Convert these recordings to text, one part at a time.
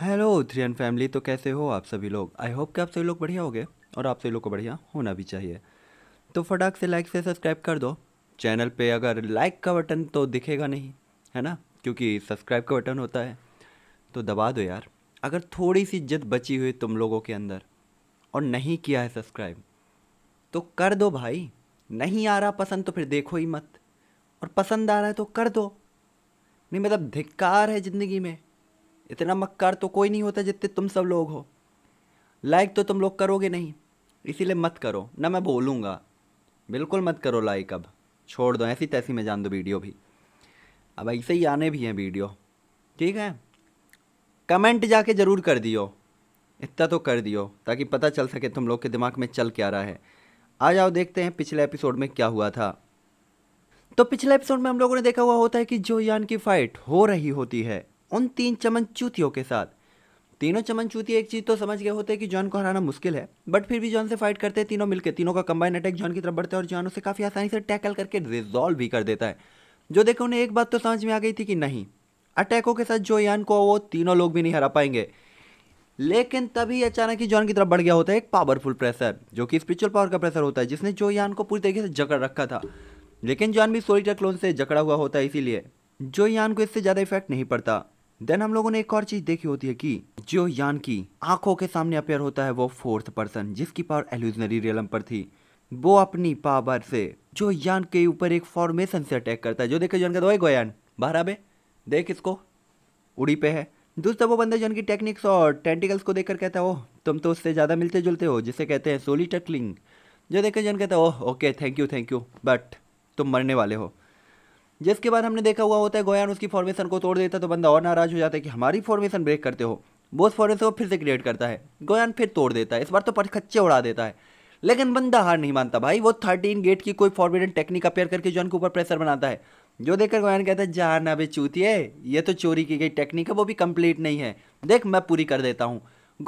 Hello and family तो कैसे हो आप सभी लोग आई होप कि आप सभी लोग बढ़िया हो गए और आप सभी लोग को बढ़िया होना भी चाहिए तो फटाक से लाइक से सब्सक्राइब कर दो चैनल पे अगर लाइक का बटन तो दिखेगा नहीं है ना क्योंकि सब्सक्राइब का बटन होता है तो दबा दो यार अगर थोड़ी सी जिद बची हुई तुम लोगों के अंदर और नहीं किया है सब्सक्राइब तो कर दो भाई नहीं आ रहा पसंद तो फिर देखो ही मत और पसंद आ रहा है तो कर दो नहीं मतलब धिक्कार है ज़िंदगी में इतना मक्कार तो कोई नहीं होता जितने तुम सब लोग हो लाइक तो तुम लोग करोगे नहीं इसीलिए मत करो ना मैं बोलूँगा बिल्कुल मत करो लाइक अब छोड़ दो ऐसी तैसी में जान दो वीडियो भी अब ऐसे ही आने भी हैं वीडियो ठीक है कमेंट जाके ज़रूर कर दियो इतना तो कर दियो ताकि पता चल सके तुम लोग के दिमाग में चल क्या रहा है आ जाओ देखते हैं पिछले एपिसोड में क्या हुआ था तो पिछले एपिसोड में हम लोगों ने देखा हुआ होता है कि जो यान की फाइट हो रही होती है उन तीन चमन चूतियों के साथ तीनों चमन चूतिया एक चीज़ तो समझ गए होते हैं कि जॉन को हराना मुश्किल है बट फिर भी जॉन से फाइट करते हैं तीनों मिलकर तीनों का कंबाइन अटैक जॉन की तरफ बढ़ता है और जॉन उसे काफ़ी आसानी से टैकल करके रिजॉल्व भी कर देता है जो देखो उन्हें एक बात तो समझ में आ गई थी कि नहीं अटैकों के साथ जो यान को वो तीनों लोग भी नहीं हरा पाएंगे लेकिन तभी अचानक ही जॉन की तरफ बढ़ गया होता है एक पावरफुल प्रेशर जो कि स्पिरिचुअल पावर का प्रेशर होता है जिसने जो यान को पूरी तरीके से जकड़ रखा था लेकिन जॉन भी सोलिटर क्लोन से जकड़ा हुआ होता है इसीलिए जो यान को इससे ज़्यादा इफेक्ट नहीं पड़ता देन हम लोगों ने एक और चीज देखी होती है कि जो यान की आंखों के सामने अपेयर होता है वो फोर्थ पर्सन जिसकी पावर एल्यूजनरी रियलम पर थी वो अपनी पावर से जो यान के ऊपर एक फॉर्मेशन से अटैक करता है जो देखे जन का दो तो गोयान बाहर आबे देख इसको उड़ी पे है दूसरा वो बंदा जो उनकी टेक्निक्स और टेंटिकल्स को देखकर कहता है ओह तुम तो उससे ज़्यादा मिलते जुलते हो जिसे कहते हैं सोली टकलिंग जो देखे जन कहता है oh okay thank you thank you but तुम मरने वाले हो जिसके बाद हमने देखा हुआ होता है गोयान उसकी फॉर्मेशन को तोड़ देता है तो बंदा और नाराज हो जाता है कि हमारी फॉर्मेशन ब्रेक करते हो वो उस फॉर्मेशन को फिर से क्रिएट करता है गोयान फिर तोड़ देता है इस बार तो खच्चे उड़ा देता है लेकिन बंदा हार नहीं मानता भाई वो थर्टीन गेट की कोई फॉर्मेशन टेक्निक अपेयर करके जो के ऊपर प्रेशर बनाता है जो देखकर गोयान कहता है जहाँ ना बे है ये तो चोरी की गई टेक्निक है वो भी कंप्लीट नहीं है देख मैं पूरी कर देता हूँ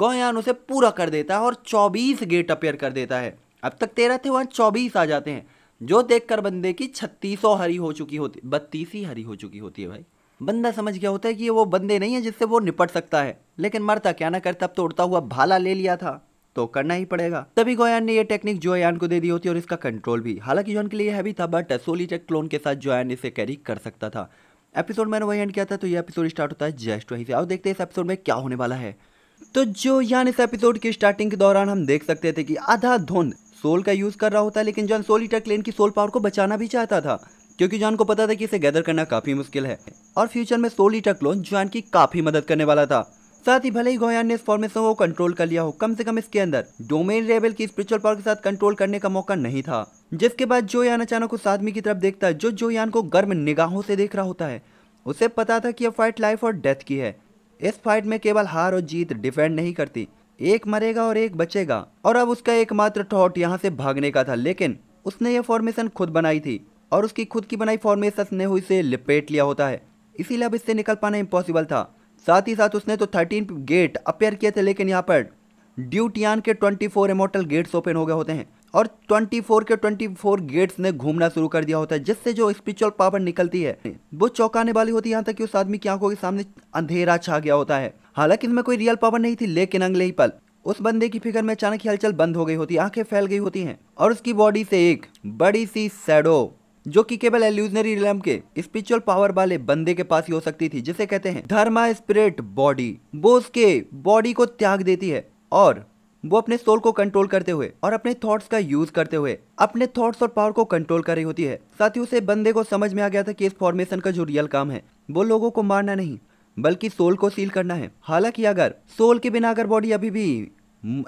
गोयान उसे पूरा कर देता है और चौबीस गेट अपेयर कर देता है अब तक तेरह थे वहाँ चौबीस आ जाते हैं जो देखकर बंदे की छत्तीसों हरी हो चुकी होती बत्तीस ही हरी हो चुकी होती है भाई बंदा समझ गया होता है कि ये वो बंदे नहीं है जिससे वो निपट सकता है लेकिन मरता क्या ना करता अब तो उड़ता हुआ भाला ले लिया था तो करना ही पड़ेगा तभी गोयान ने ये टेक्निक जोयान को दे दी होती और इसका कंट्रोल भी हालांकि जॉन के लिए हैवी था बट सोली टेक क्लोन के साथ जोयान इसे कैरी कर सकता था एपिसोड मैंने वही एंड किया था तो ये एपिसोड स्टार्ट होता है जस्ट वहीं से और देखते हैं इस एपिसोड में क्या होने वाला है तो जो यान इस एपिसोड की स्टार्टिंग के दौरान हम देख सकते थे कि आधा धुंध सोल का यूज़ कर रहा होता लेकिन जॉन सोलिटर क्लेन की सोल पावर को बचाना भी चाहता था क्योंकि जॉन को पता था कि इसे गैदर करना काफ़ी मुश्किल है और फ्यूचर में सोलिटर क्लोन जॉन की काफ़ी मदद करने वाला था साथ ही भले ही गोयान ने इस फॉर्मेशन को कंट्रोल कर लिया हो कम से कम इसके अंदर डोमेन रेबल की स्पिरिचुअल पावर के साथ कंट्रोल करने का मौका नहीं था जिसके बाद जो यान अचानक उस आदमी की तरफ देखता है जो जो यान को गर्म निगाहों से देख रहा होता है उसे पता था कि यह फाइट लाइफ और डेथ की है इस फाइट में केवल हार और जीत डिफेंड नहीं करती एक मरेगा और एक बचेगा और अब उसका एकमात्र थॉट यहाँ से भागने का था लेकिन उसने यह फॉर्मेशन खुद बनाई थी और उसकी खुद की बनाई फॉर्मेशन ने से लिपेट लिया होता है इसीलिए अब इससे निकल पाना इम्पॉसिबल था साथ ही साथ उसने तो थर्टीन गेट अपेयर किए थे लेकिन यहाँ पर ड्यूटियान के ट्वेंटी फोर गेट्स ओपन हो गए होते हैं और 24 के 24 गेट्स ने घूमना शुरू कर दिया होता है जिससे जो स्पिरिचुअल पावर निकलती है वो चौंकाने वाली होती है यहाँ तक कि उस आदमी की आंखों के सामने अंधेरा छा गया होता है हालांकि इसमें कोई रियल पावर नहीं थी लेकिन अगले ही पल उस बंदे की फिक्र में अचानक हलचल बंद हो गई होती आंखें फैल गई होती हैं और उसकी बॉडी से एक बड़ी सी सैडो जो कि केवल एल्यूजनरी रिलम के स्पिरिचुअल पावर वाले बंदे के पास ही हो सकती थी जिसे कहते हैं धर्मा स्पिरिट बॉडी वो उसके बॉडी को त्याग देती है और वो अपने सोल को कंट्रोल करते हुए और अपने थॉट्स का यूज करते हुए अपने थॉट्स और पावर को कंट्रोल कर रही होती है साथ ही उसे बंदे को समझ में आ गया था कि इस फॉर्मेशन का जो रियल काम है वो लोगों को मारना नहीं बल्कि सोल को सील करना है हालांकि अगर सोल के बिना अगर बॉडी अभी भी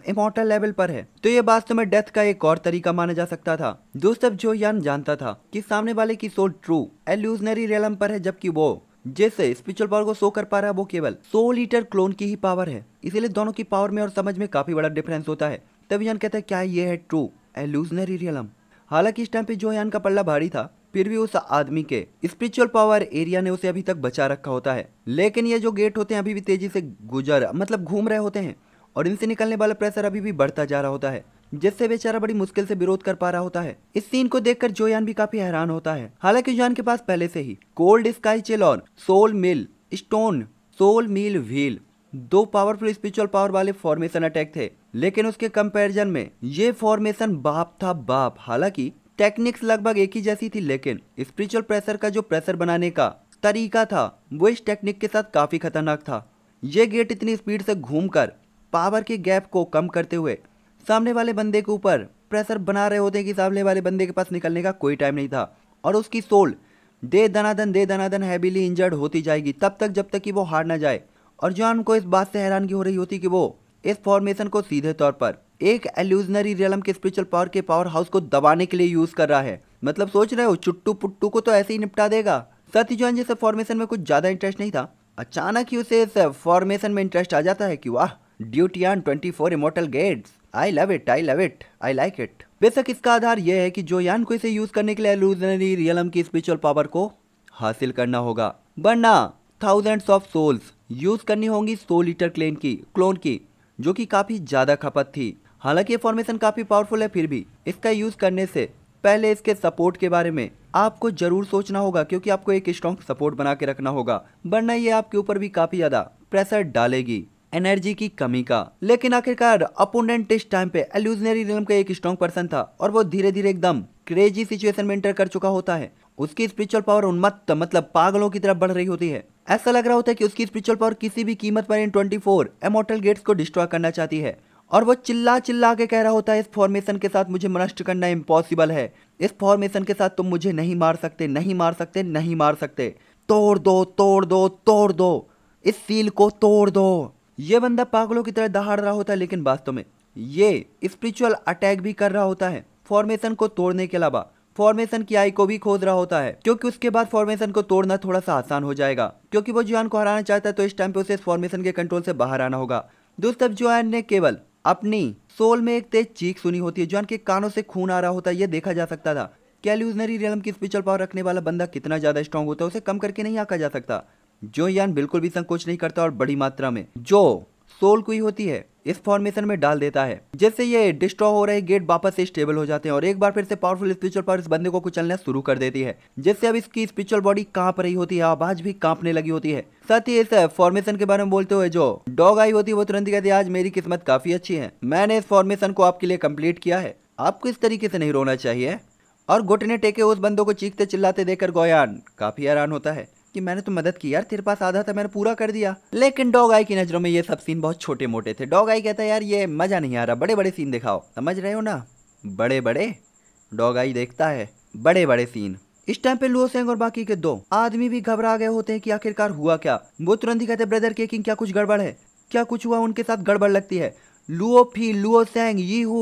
इमोटल लेवल पर है तो ये वास्तव में डेथ का एक और तरीका माना जा सकता था दोस्तों जो यान जानता था कि सामने वाले की सोल ट्रू एल्यूजनरी रेलम पर है जबकि वो जैसे स्पिरिचुअल पावर को शो कर पा रहा है वो केवल सो लीटर क्लोन की ही पावर है इसीलिए दोनों की पावर में और समझ में काफी बड़ा डिफरेंस होता है तभी यान कहता है क्या ये है ट्रू लूजनरी रियलम हालांकि इस टाइम पे जो यान का पल्ला भारी था फिर भी उस आदमी के स्पिरिचुअल पावर एरिया ने उसे अभी तक बचा रखा होता है लेकिन ये जो गेट होते हैं अभी भी तेजी से गुजर मतलब घूम रहे होते हैं और इनसे निकलने वाला प्रेशर अभी भी बढ़ता जा रहा होता है जिससे बेचारा बड़ी मुश्किल से विरोध कर पा रहा होता है इस सीन को देखकर जोयान भी काफी हैरान होता है हालांकि जोयान के पास पहले से ही कोल्ड स्काई चेलॉन soul mill stone soul mill wheel दो पावरफुल स्पिरिचुअल पावर वाले फॉर्मेशन अटैक थे लेकिन उसके कंपेरिजन में ये फॉर्मेशन बाप था बाप हालांकि टेक्निक्स लगभग एक ही जैसी थी लेकिन स्पिरिचुअल प्रेशर का जो प्रेशर बनाने का तरीका था वो इस टेक्निक के साथ काफ़ी खतरनाक था ये गेट इतनी स्पीड से घूमकर पावर के गैप को कम करते हुए सामने वाले बंदे के ऊपर प्रेशर बना रहे होते हैं कि सामने वाले बंदे के पास निकलने का कोई टाइम नहीं था और उसकी सोल दे दनादन दे दनादन हैवीली इंजर्ड होती जाएगी तब तक जब तक कि वो हार ना जाए और जॉन को इस बात से हैरानगी हो रही होती कि वो इस फॉर्मेशन को सीधे तौर पर एक एल्यूजनरी रियलम के स्पिरिचुअल पावर के पावर हाउस को दबाने के लिए यूज कर रहा है मतलब सोच रहे हो चुट्टू पुट्टू को तो ऐसे ही निपटा देगा साथ ही जॉन जैसे फॉर्मेशन में कुछ ज्यादा इंटरेस्ट नहीं था अचानक ही उसे इस फॉर्मेशन में इंटरेस्ट आ जाता है कि वाह duty on twenty four immortal gates I love it I love it I like it बेशक इसका आधार यह है कि यान को इसे यूज करने के लिए एलूजनरी रियलम की स्पिरिचुअल पावर को हासिल करना होगा वरना थाउजेंड्स ऑफ सोल्स यूज करनी होंगी सो लीटर क्लेन की क्लोन की जो कि काफी ज्यादा खपत थी हालांकि ये फॉर्मेशन काफी पावरफुल है फिर भी इसका यूज करने से पहले इसके सपोर्ट के बारे में आपको जरूर सोचना होगा क्योंकि आपको एक स्ट्रॉन्ग सपोर्ट बना के रखना होगा वरना ये आपके ऊपर भी काफी ज्यादा प्रेशर डालेगी एनर्जी की कमी का लेकिन आखिरकार अपोनेंट इस टाइम पे एल्यूजनरी रिलम का एक स्ट्रॉन्ग पर्सन था और वो धीरे धीरे एकदम क्रेजी सिचुएशन में एंटर कर चुका होता है उसकी स्पिरिचुअल पावर उन्मत्त मतलब पागलों की तरफ बढ़ रही होती है ऐसा लग रहा होता है कि उसकी स्पिरिचुअल पावर किसी भी कीमत पर इन 24 फोर एमोटल गेट्स को डिस्ट्रॉय करना चाहती है और वो चिल्ला चिल्ला के कह रहा होता है इस फॉर्मेशन के साथ मुझे नष्ट करना इम्पॉसिबल है इस फॉर्मेशन के साथ तुम मुझे नहीं मार सकते नहीं मार सकते नहीं मार सकते तोड़ दो तोड़ दो तोड़ दो इस सील को तोड़ दो ये बंदा पागलों की तरह दहाड़ रहा होता है लेकिन वास्तव में ये स्पिरिचुअल अटैक भी कर रहा होता है फॉर्मेशन को तोड़ने के अलावा फॉर्मेशन की आई को भी खोज रहा होता है क्योंकि उसके बाद फॉर्मेशन को तोड़ना थोड़ा सा आसान हो जाएगा क्योंकि वो जुआन को हराना चाहता है तो इस टाइम पे उसे फॉर्मेशन के कंट्रोल से बाहर आना होगा दोस्त जुआन ने केवल अपनी सोल में एक तेज चीख सुनी होती है जुआन के कानों से खून आ रहा होता है ये देखा जा सकता था क्या ल्यूजनरी रियलम की स्पिरिचुअल पावर रखने वाला बंदा कितना ज्यादा स्ट्रॉन्ग होता है उसे कम करके नहीं आका जा सकता जो यान बिल्कुल भी संकोच नहीं करता और बड़ी मात्रा में जो सोल कोई होती है इस फॉर्मेशन में डाल देता है जिससे ये डिस्ट्रॉ हो रहे गेट वापस से स्टेबल हो जाते हैं और एक बार फिर से पावरफुल स्पिरिचुअल पावर इस बंदे को कुचलना शुरू कर देती है जिससे अब इसकी स्पिरिचुअल बॉडी कांप रही होती है आवाज भी कांपने लगी होती है साथ ही इस फॉर्मेशन के बारे में बोलते हुए जो डॉग आई होती है वो तुरंत कहती है आज मेरी किस्मत काफी अच्छी है मैंने इस फॉर्मेशन को आपके लिए कम्प्लीट किया है आपको इस तरीके से नहीं रोना चाहिए और घुटने टेके उस बंदों को चीखते चिल्लाते देखकर गोयान काफी हैरान होता है कि मैंने तो मदद की यार तेरे पास आधा था मैंने पूरा कर दिया लेकिन डॉग आई की नज़रों में ये सब सीन बहुत छोटे मोटे थे डॉग आई कहता है यार ये मज़ा नहीं आ रहा बड़े बड़े सीन दिखाओ समझ रहे हो ना बड़े बड़े डॉग आई देखता है बड़े बड़े सीन इस टाइम पे लुओ सेंग और बाकी के दो आदमी भी घबरा गए होते हैं कि आखिरकार हुआ क्या वो तुरंत ही कहते हैं ब्रदर के किंग क्या कुछ गड़बड़ है क्या कुछ हुआ उनके साथ गड़बड़ लगती है लुओ फी लुओ सेंग यी हु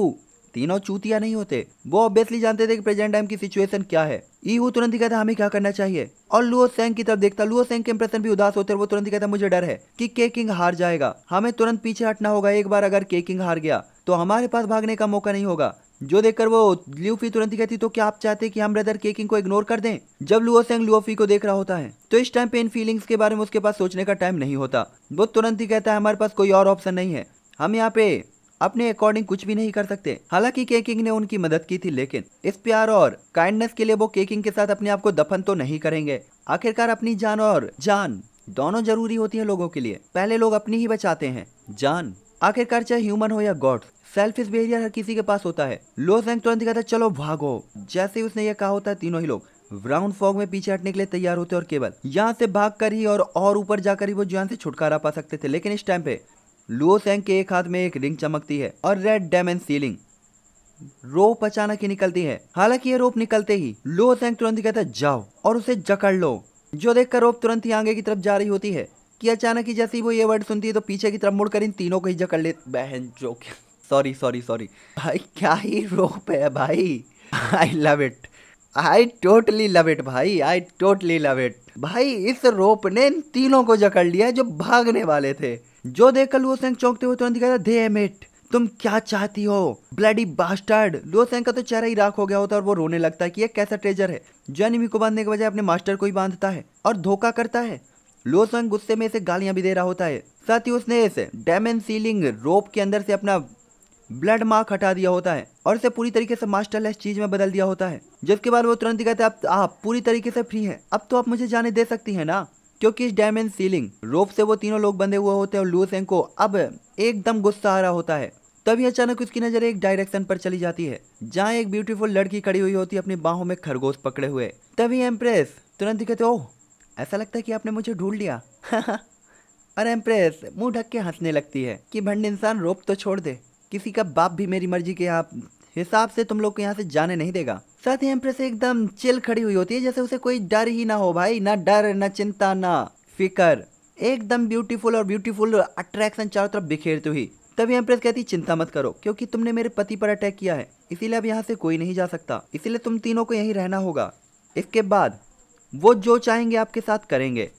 तीनों चूतिया नहीं होते वो ऑब्वियसली जानते थे कि प्रेजेंट टाइम की सिचुएशन क्या है ई वो तुरंत ही कहता हमें क्या करना चाहिए और लुओ सेंग की तरफ देखता लुओ सेंग के इंप्रेशन भी उदास होते और वो तुरंत ही कहता मुझे डर है कि के किंग हार जाएगा हमें तुरंत पीछे हटना होगा एक बार अगर के किंग हार गया तो हमारे पास भागने का मौका नहीं होगा जो देखकर वो लुफी तुरंत ही कहती तो क्या आप चाहते हैं कि हम ब्रदर केकिंग को इग्नोर कर दें जब लुओ सेंग लुओफी को देख रहा होता है तो इस टाइम पे इन फीलिंग्स के बारे में उसके पास सोचने का टाइम नहीं होता वो तुरंत ही कहता है हमारे पास कोई और ऑप्शन नहीं है हम यहाँ पे अपने अकॉर्डिंग कुछ भी नहीं कर सकते हालांकि केकिंग ने उनकी मदद की थी लेकिन इस प्यार और काइंडनेस के लिए वो केकिंग के साथ अपने आप को दफन तो नहीं करेंगे आखिरकार अपनी जान और जान दोनों जरूरी होती है लोगों के लिए पहले लोग अपनी ही बचाते हैं जान आखिरकार चाहे ह्यूमन हो या गॉड सेल्फिश बिहेवियर हर किसी के पास होता है लो सैंक तुरंत कहता है चलो भागो जैसे ही उसने यह कहा होता है तीनों ही लोग ब्राउन फॉग में पीछे हटने के लिए तैयार होते और केवल यहाँ से भाग कर ही और और ऊपर जाकर ही वो जान से छुटकारा पा सकते थे लेकिन इस टाइम पे लुओ सेंग के एक हाथ में एक रिंग चमकती है और रेड डायमंड सीलिंग रोप अचानक ही निकलती है हालांकि ये रोप निकलते ही लो सैंग तुरंत ही कहता है जाओ और उसे जकड़ लो जो देखकर रोप तुरंत ही आगे की तरफ जा रही होती है कि अचानक ही जैसे ही वो ये वर्ड सुनती है तो पीछे की तरफ मुड़कर इन तीनों को ही जकड़ ले बहन जो क्या सॉरी सॉरी सॉरी भाई क्या ही रोप है भाई I love it I totally love it भाई आई टोटली लव इट भाई इस रोप ने इन तीनों को जकड़ लिया जो भागने वाले थे जो देखकर लुओसेन चौंकते हुए तुरंत दिखाया दे एट तुम क्या चाहती हो ब्लडी बास्टर्ड लुओसेन का तो चेहरा ही राख हो गया होता है और वो रोने लगता है कि ये कैसा ट्रेजर है जो एनिमी को बांधने के बजाय अपने मास्टर को ही बांधता है और धोखा करता है लोसंग गुस्से में इसे गालियां भी दे रहा होता है साथ ही उसने इसे डायमंड सीलिंग रोप के अंदर से अपना ब्लड मार्क हटा दिया होता है और इसे पूरी तरीके से मास्टरलेस चीज में बदल दिया होता है जिसके बाद वो तुरंत कहते हैं अब आप पूरी तरीके से फ्री हैं अब तो आप मुझे जाने दे सकती हैं ना क्योंकि इस डायमंड सीलिंग रोप से वो तीनों लोग बंधे हुए होते हैं और लूसेंग को अब एकदम गुस्सा आ रहा होता है तभी अचानक उसकी नजर एक डायरेक्शन पर चली जाती है जहाँ एक ब्यूटीफुल लड़की खड़ी हुई होती है अपनी बाहों में खरगोश पकड़े हुए तभी एम्प्रेस तुरंत दिखे ओह ऐसा लगता है कि आपने मुझे ढूंढ लिया और एम्प्रेस मुंह ढक के हंसने लगती है कि भंड इंसान रोप तो छोड़ दे किसी का बाप भी मेरी मर्जी के यहाँ हिसाब से तुम लोग को यहाँ से जाने नहीं देगा साथ ही एम्प्रेस एकदम चिल खड़ी हुई होती है जैसे उसे कोई डर ही ना हो भाई ना डर ना चिंता ना फिकर एकदम ब्यूटीफुल और ब्यूटीफुल अट्रैक्शन चारों तरफ बिखेरती हुई तभी एम्प्रेस कहती चिंता मत करो क्योंकि तुमने मेरे पति पर अटैक किया है इसीलिए अब यहाँ से कोई नहीं जा सकता इसीलिए तुम तीनों को यहीं रहना होगा इसके बाद वो जो चाहेंगे आपके साथ करेंगे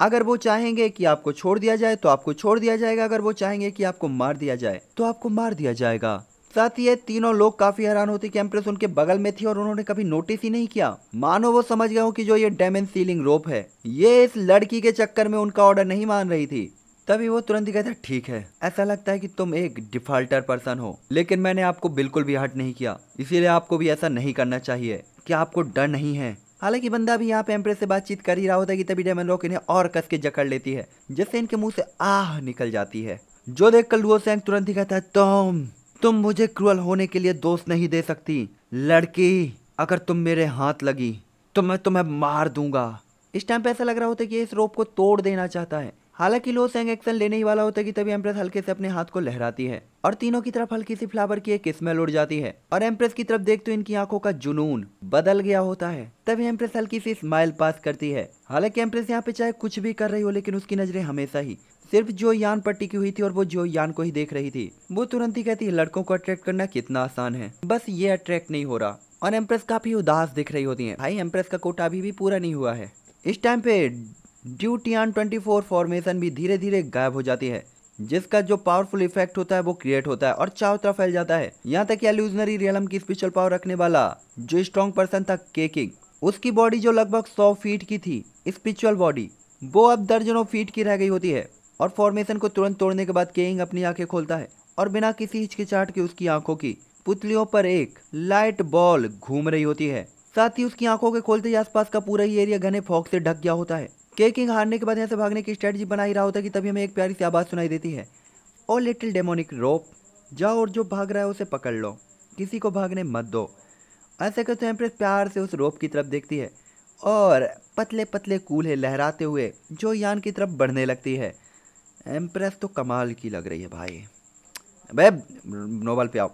अगर वो चाहेंगे कि आपको छोड़ दिया जाए तो आपको छोड़ दिया जाएगा अगर वो चाहेंगे कि आपको मार दिया जाए तो आपको मार दिया जाएगा साथ ही ये तीनों लोग काफी हैरान होते कि एम्प्रेस उनके बगल में थी और उन्होंने कभी नोटिस ही नहीं किया मानो वो समझ गए हो कि जो ये डैमेज सीलिंग रोप है ये इस लड़की के चक्कर में उनका ऑर्डर नहीं मान रही थी तभी वो तुरंत ही कहता ठीक है ऐसा लगता है कि तुम एक डिफॉल्टर पर्सन हो लेकिन मैंने आपको बिल्कुल भी हट नहीं किया इसीलिए आपको भी ऐसा नहीं करना चाहिए क्या आपको डर नहीं है हालांकि बंदा भी यहाँ पे एम्प्रेस से बातचीत कर ही रहा होता है कि तभी डेमन रोक इन्हें और कस के जकड़ लेती है जिससे इनके मुंह से आह निकल जाती है जो देखकर लुओ सैंग तुरंत ही कहता है तुम तुम मुझे क्रूअल होने के लिए दोष नहीं दे सकती लड़की अगर तुम मेरे हाथ लगी तो मैं तुम्हें मार दूंगा इस टाइम पे ऐसा लग रहा होता है कि इस रोप को तोड़ देना चाहता है हालांकि लो सेंग एक्शन लेने ही वाला होता है कि तभी एम्प्रेस हल्के से अपने हाथ को लहराती है और तीनों की तरफ हल्की सी फ्लावर की एक स्मेल उड़ जाती है और एम्प्रेस की तरफ देखते तो इनकी आंखों का जुनून बदल गया होता है तभी एम्प्रेस हल्की सी स्माइल पास करती है हालांकि एम्प्रेस यहाँ पे चाहे कुछ भी कर रही हो लेकिन उसकी नजरें हमेशा ही सिर्फ जो यान पर टिकी हुई थी और वो जो यान को ही देख रही थी वो तुरंत ही कहती है लड़कों को अट्रैक्ट करना कितना आसान है बस ये अट्रैक्ट नहीं हो रहा और एम्प्रेस काफी उदास दिख रही होती है भाई एम्प्रेस का कोटा अभी भी पूरा नहीं हुआ है इस टाइम पे ड्यूटियान फोर फॉर्मेशन भी धीरे धीरे गायब हो जाती है जिसका जो पावरफुल इफेक्ट होता है वो क्रिएट होता है और चारों तरफ फैल जाता है यहाँ तक एल्यूजनरी रियलम की स्पेशल पावर रखने वाला जो स्ट्रॉन्ग पर्सन था केकिंग उसकी बॉडी जो लगभग सौ फीट की थी स्पिरिचुअल बॉडी वो अब दर्जनों फीट की रह गई होती है और फॉर्मेशन को तुरंत तोड़ने के बाद केइंग अपनी आंखें खोलता है और बिना किसी हिचकिचाहट के उसकी आंखों की पुतलियों पर एक लाइट बॉल घूम रही होती है साथ ही उसकी आंखों के खोलते ही आसपास का पूरा ही एरिया घने फॉग से ढक गया होता है केकिंग हारने के बाद यहाँ से भागने की स्ट्रेटजी बना ही रहा होता है कि तभी हमें एक प्यारी सी आवाज़ सुनाई देती है ओ लिटिल डेमोनिक रोप जाओ और जो भाग रहा है उसे पकड़ लो किसी को भागने मत दो ऐसे करते एम्प्रेस प्यार से उस रोप की तरफ देखती है और पतले पतले कूल्हे लहराते हुए जो यान की तरफ बढ़ने लगती है एम्प्रेस तो कमाल की लग रही है भाई अबे नोबल पे आओ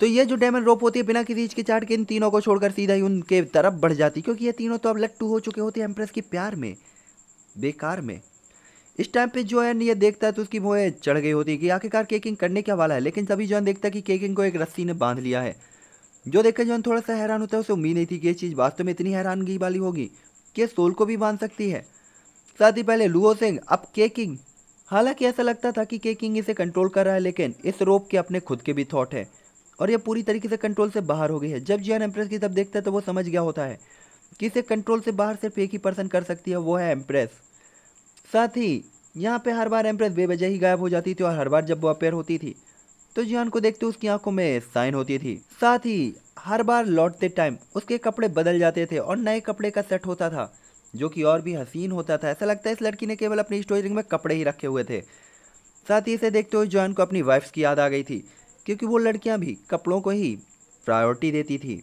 तो ये जो डायमंड रोप होती है बिना किसी के चाट के इन तीनों को छोड़कर सीधा ही उनके तरफ बढ़ जाती क्योंकि ये तीनों तो अब लट्टू हो चुके होते हैं एम्प्रेस के प्यार में बेकार में इस टाइम पे जो है ये देखता है तो उसकी मोह चढ़ गई होती है कि आखिरकार केकिंग करने क्या वाला है लेकिन तभी जॉन देखता है कि केकिंग को एक रस्सी ने बांध लिया है जो देखकर जो थोड़ा सा हैरान होता है उसे उम्मीद नहीं थी कि ये चीज़ वास्तव में इतनी हैरानगी वाली होगी कि सोल को भी बांध सकती है साथ ही पहले लुओ सिंह अब केकिंग हालांकि ऐसा लगता था कि के किंग इसे कंट्रोल कर रहा है लेकिन इस रोप के अपने खुद के भी थॉट है और यह पूरी तरीके से कंट्रोल से बाहर हो गई है जब जियान एम्प्रेस की तब देखता है तो वो समझ गया होता है कि इसे कंट्रोल से बाहर सिर्फ एक ही पर्सन कर सकती है वो है एम्प्रेस साथ ही यहाँ पे हर बार एम्प्रेस बेवजह ही गायब हो जाती थी और हर बार जब वो अपेयर होती थी तो जियान को देखते उसकी आंखों में साइन होती थी साथ ही हर बार लौटते टाइम उसके कपड़े बदल जाते थे और नए कपड़े का सेट होता था जो कि और भी हसीन होता था ऐसा लगता है इस लड़की ने केवल अपनी स्टोरेज रिंग में कपड़े ही रखे हुए थे साथ ही इसे देखते हुए जॉन को अपनी वाइफ्स की याद आ गई थी क्योंकि वो लड़कियां भी कपड़ों को ही प्रायोरिटी देती थी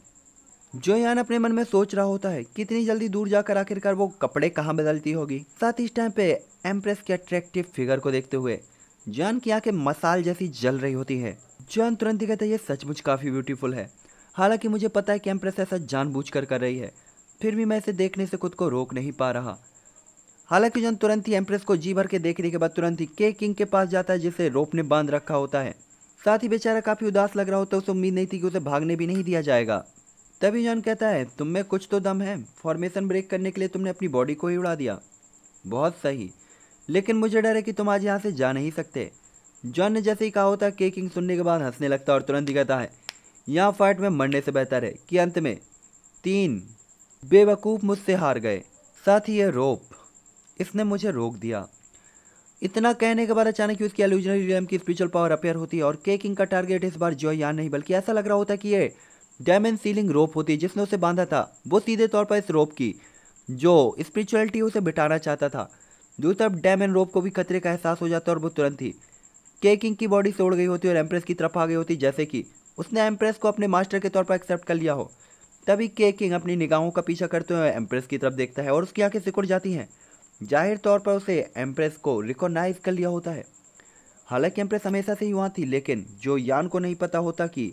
जोयान अपने मन में सोच रहा होता है कितनी जल्दी दूर जाकर आखिरकार वो कपड़े कहाँ बदलती होगी साथ ही इस टाइम पे एम्प्रेस के अट्रैक्टिव फिगर को देखते हुए जॉन की आंखें मसाल जैसी जल रही होती है जॉन तुरंत ही कहते हैं ये सचमुच काफ़ी ब्यूटीफुल है हालांकि मुझे पता है कि एम्प्रेस ऐसा जानबूझ कर कर रही है फिर भी मैं इसे देखने से खुद को रोक नहीं पा रहा हालांकि जॉन तुरंत ही एम्प्रेस को जी भर के देखने के बाद तुरंत ही के किंग के पास जाता है जिसे रोप ने बांध रखा होता है साथ ही बेचारा काफ़ी उदास लग रहा होता है उसे उम्मीद नहीं थी कि उसे भागने भी नहीं दिया जाएगा तभी जॉन कहता है तुम में कुछ तो दम है फॉर्मेशन ब्रेक करने के लिए तुमने अपनी बॉडी को ही उड़ा दिया बहुत सही लेकिन मुझे डर है कि तुम आज यहाँ से जा नहीं सकते जॉन ने जैसे ही कहा होता के किंग सुनने के बाद हंसने लगता और तुरंत ही कहता है यहाँ फाइट में मरने से बेहतर है कि अंत में तीन बेवकूफ़ मुझसे हार गए साथ ही यह रोप इसने मुझे रोक दिया इतना कहने के बाद अचानक उसकी एलुजनरी रैम की स्पिरिचुअल पावर अपेयर होती है और केकिंग का टारगेट इस बार जो यान नहीं बल्कि ऐसा लग रहा होता कि ये डायमंड सीलिंग रोप होती है जिसने उसे बांधा था वो सीधे तौर पर इस रोप की जो स्पिरिचुअलिटी उसे बिटाना चाहता था दूसरी तरफ डैमन रोप को भी खतरे का एहसास हो जाता और वो तुरंत ही केकिंग की बॉडी से उड़ गई होती और एम्प्रेस की तरफ आ गई होती जैसे कि उसने एम्प्रेस को अपने मास्टर के तौर पर एक्सेप्ट कर लिया हो तभी के किंग अपनी निगाहों का पीछा करते हुए एम्प्रेस की तरफ देखता है और उसकी आंखें सिकुड़ जाती हैं जाहिर तौर पर उसे एम्प्रेस को रिकॉग्नाइज कर लिया होता है हालांकि एम्प्रेस हमेशा से ही वहाँ थी लेकिन जो यान को नहीं पता होता कि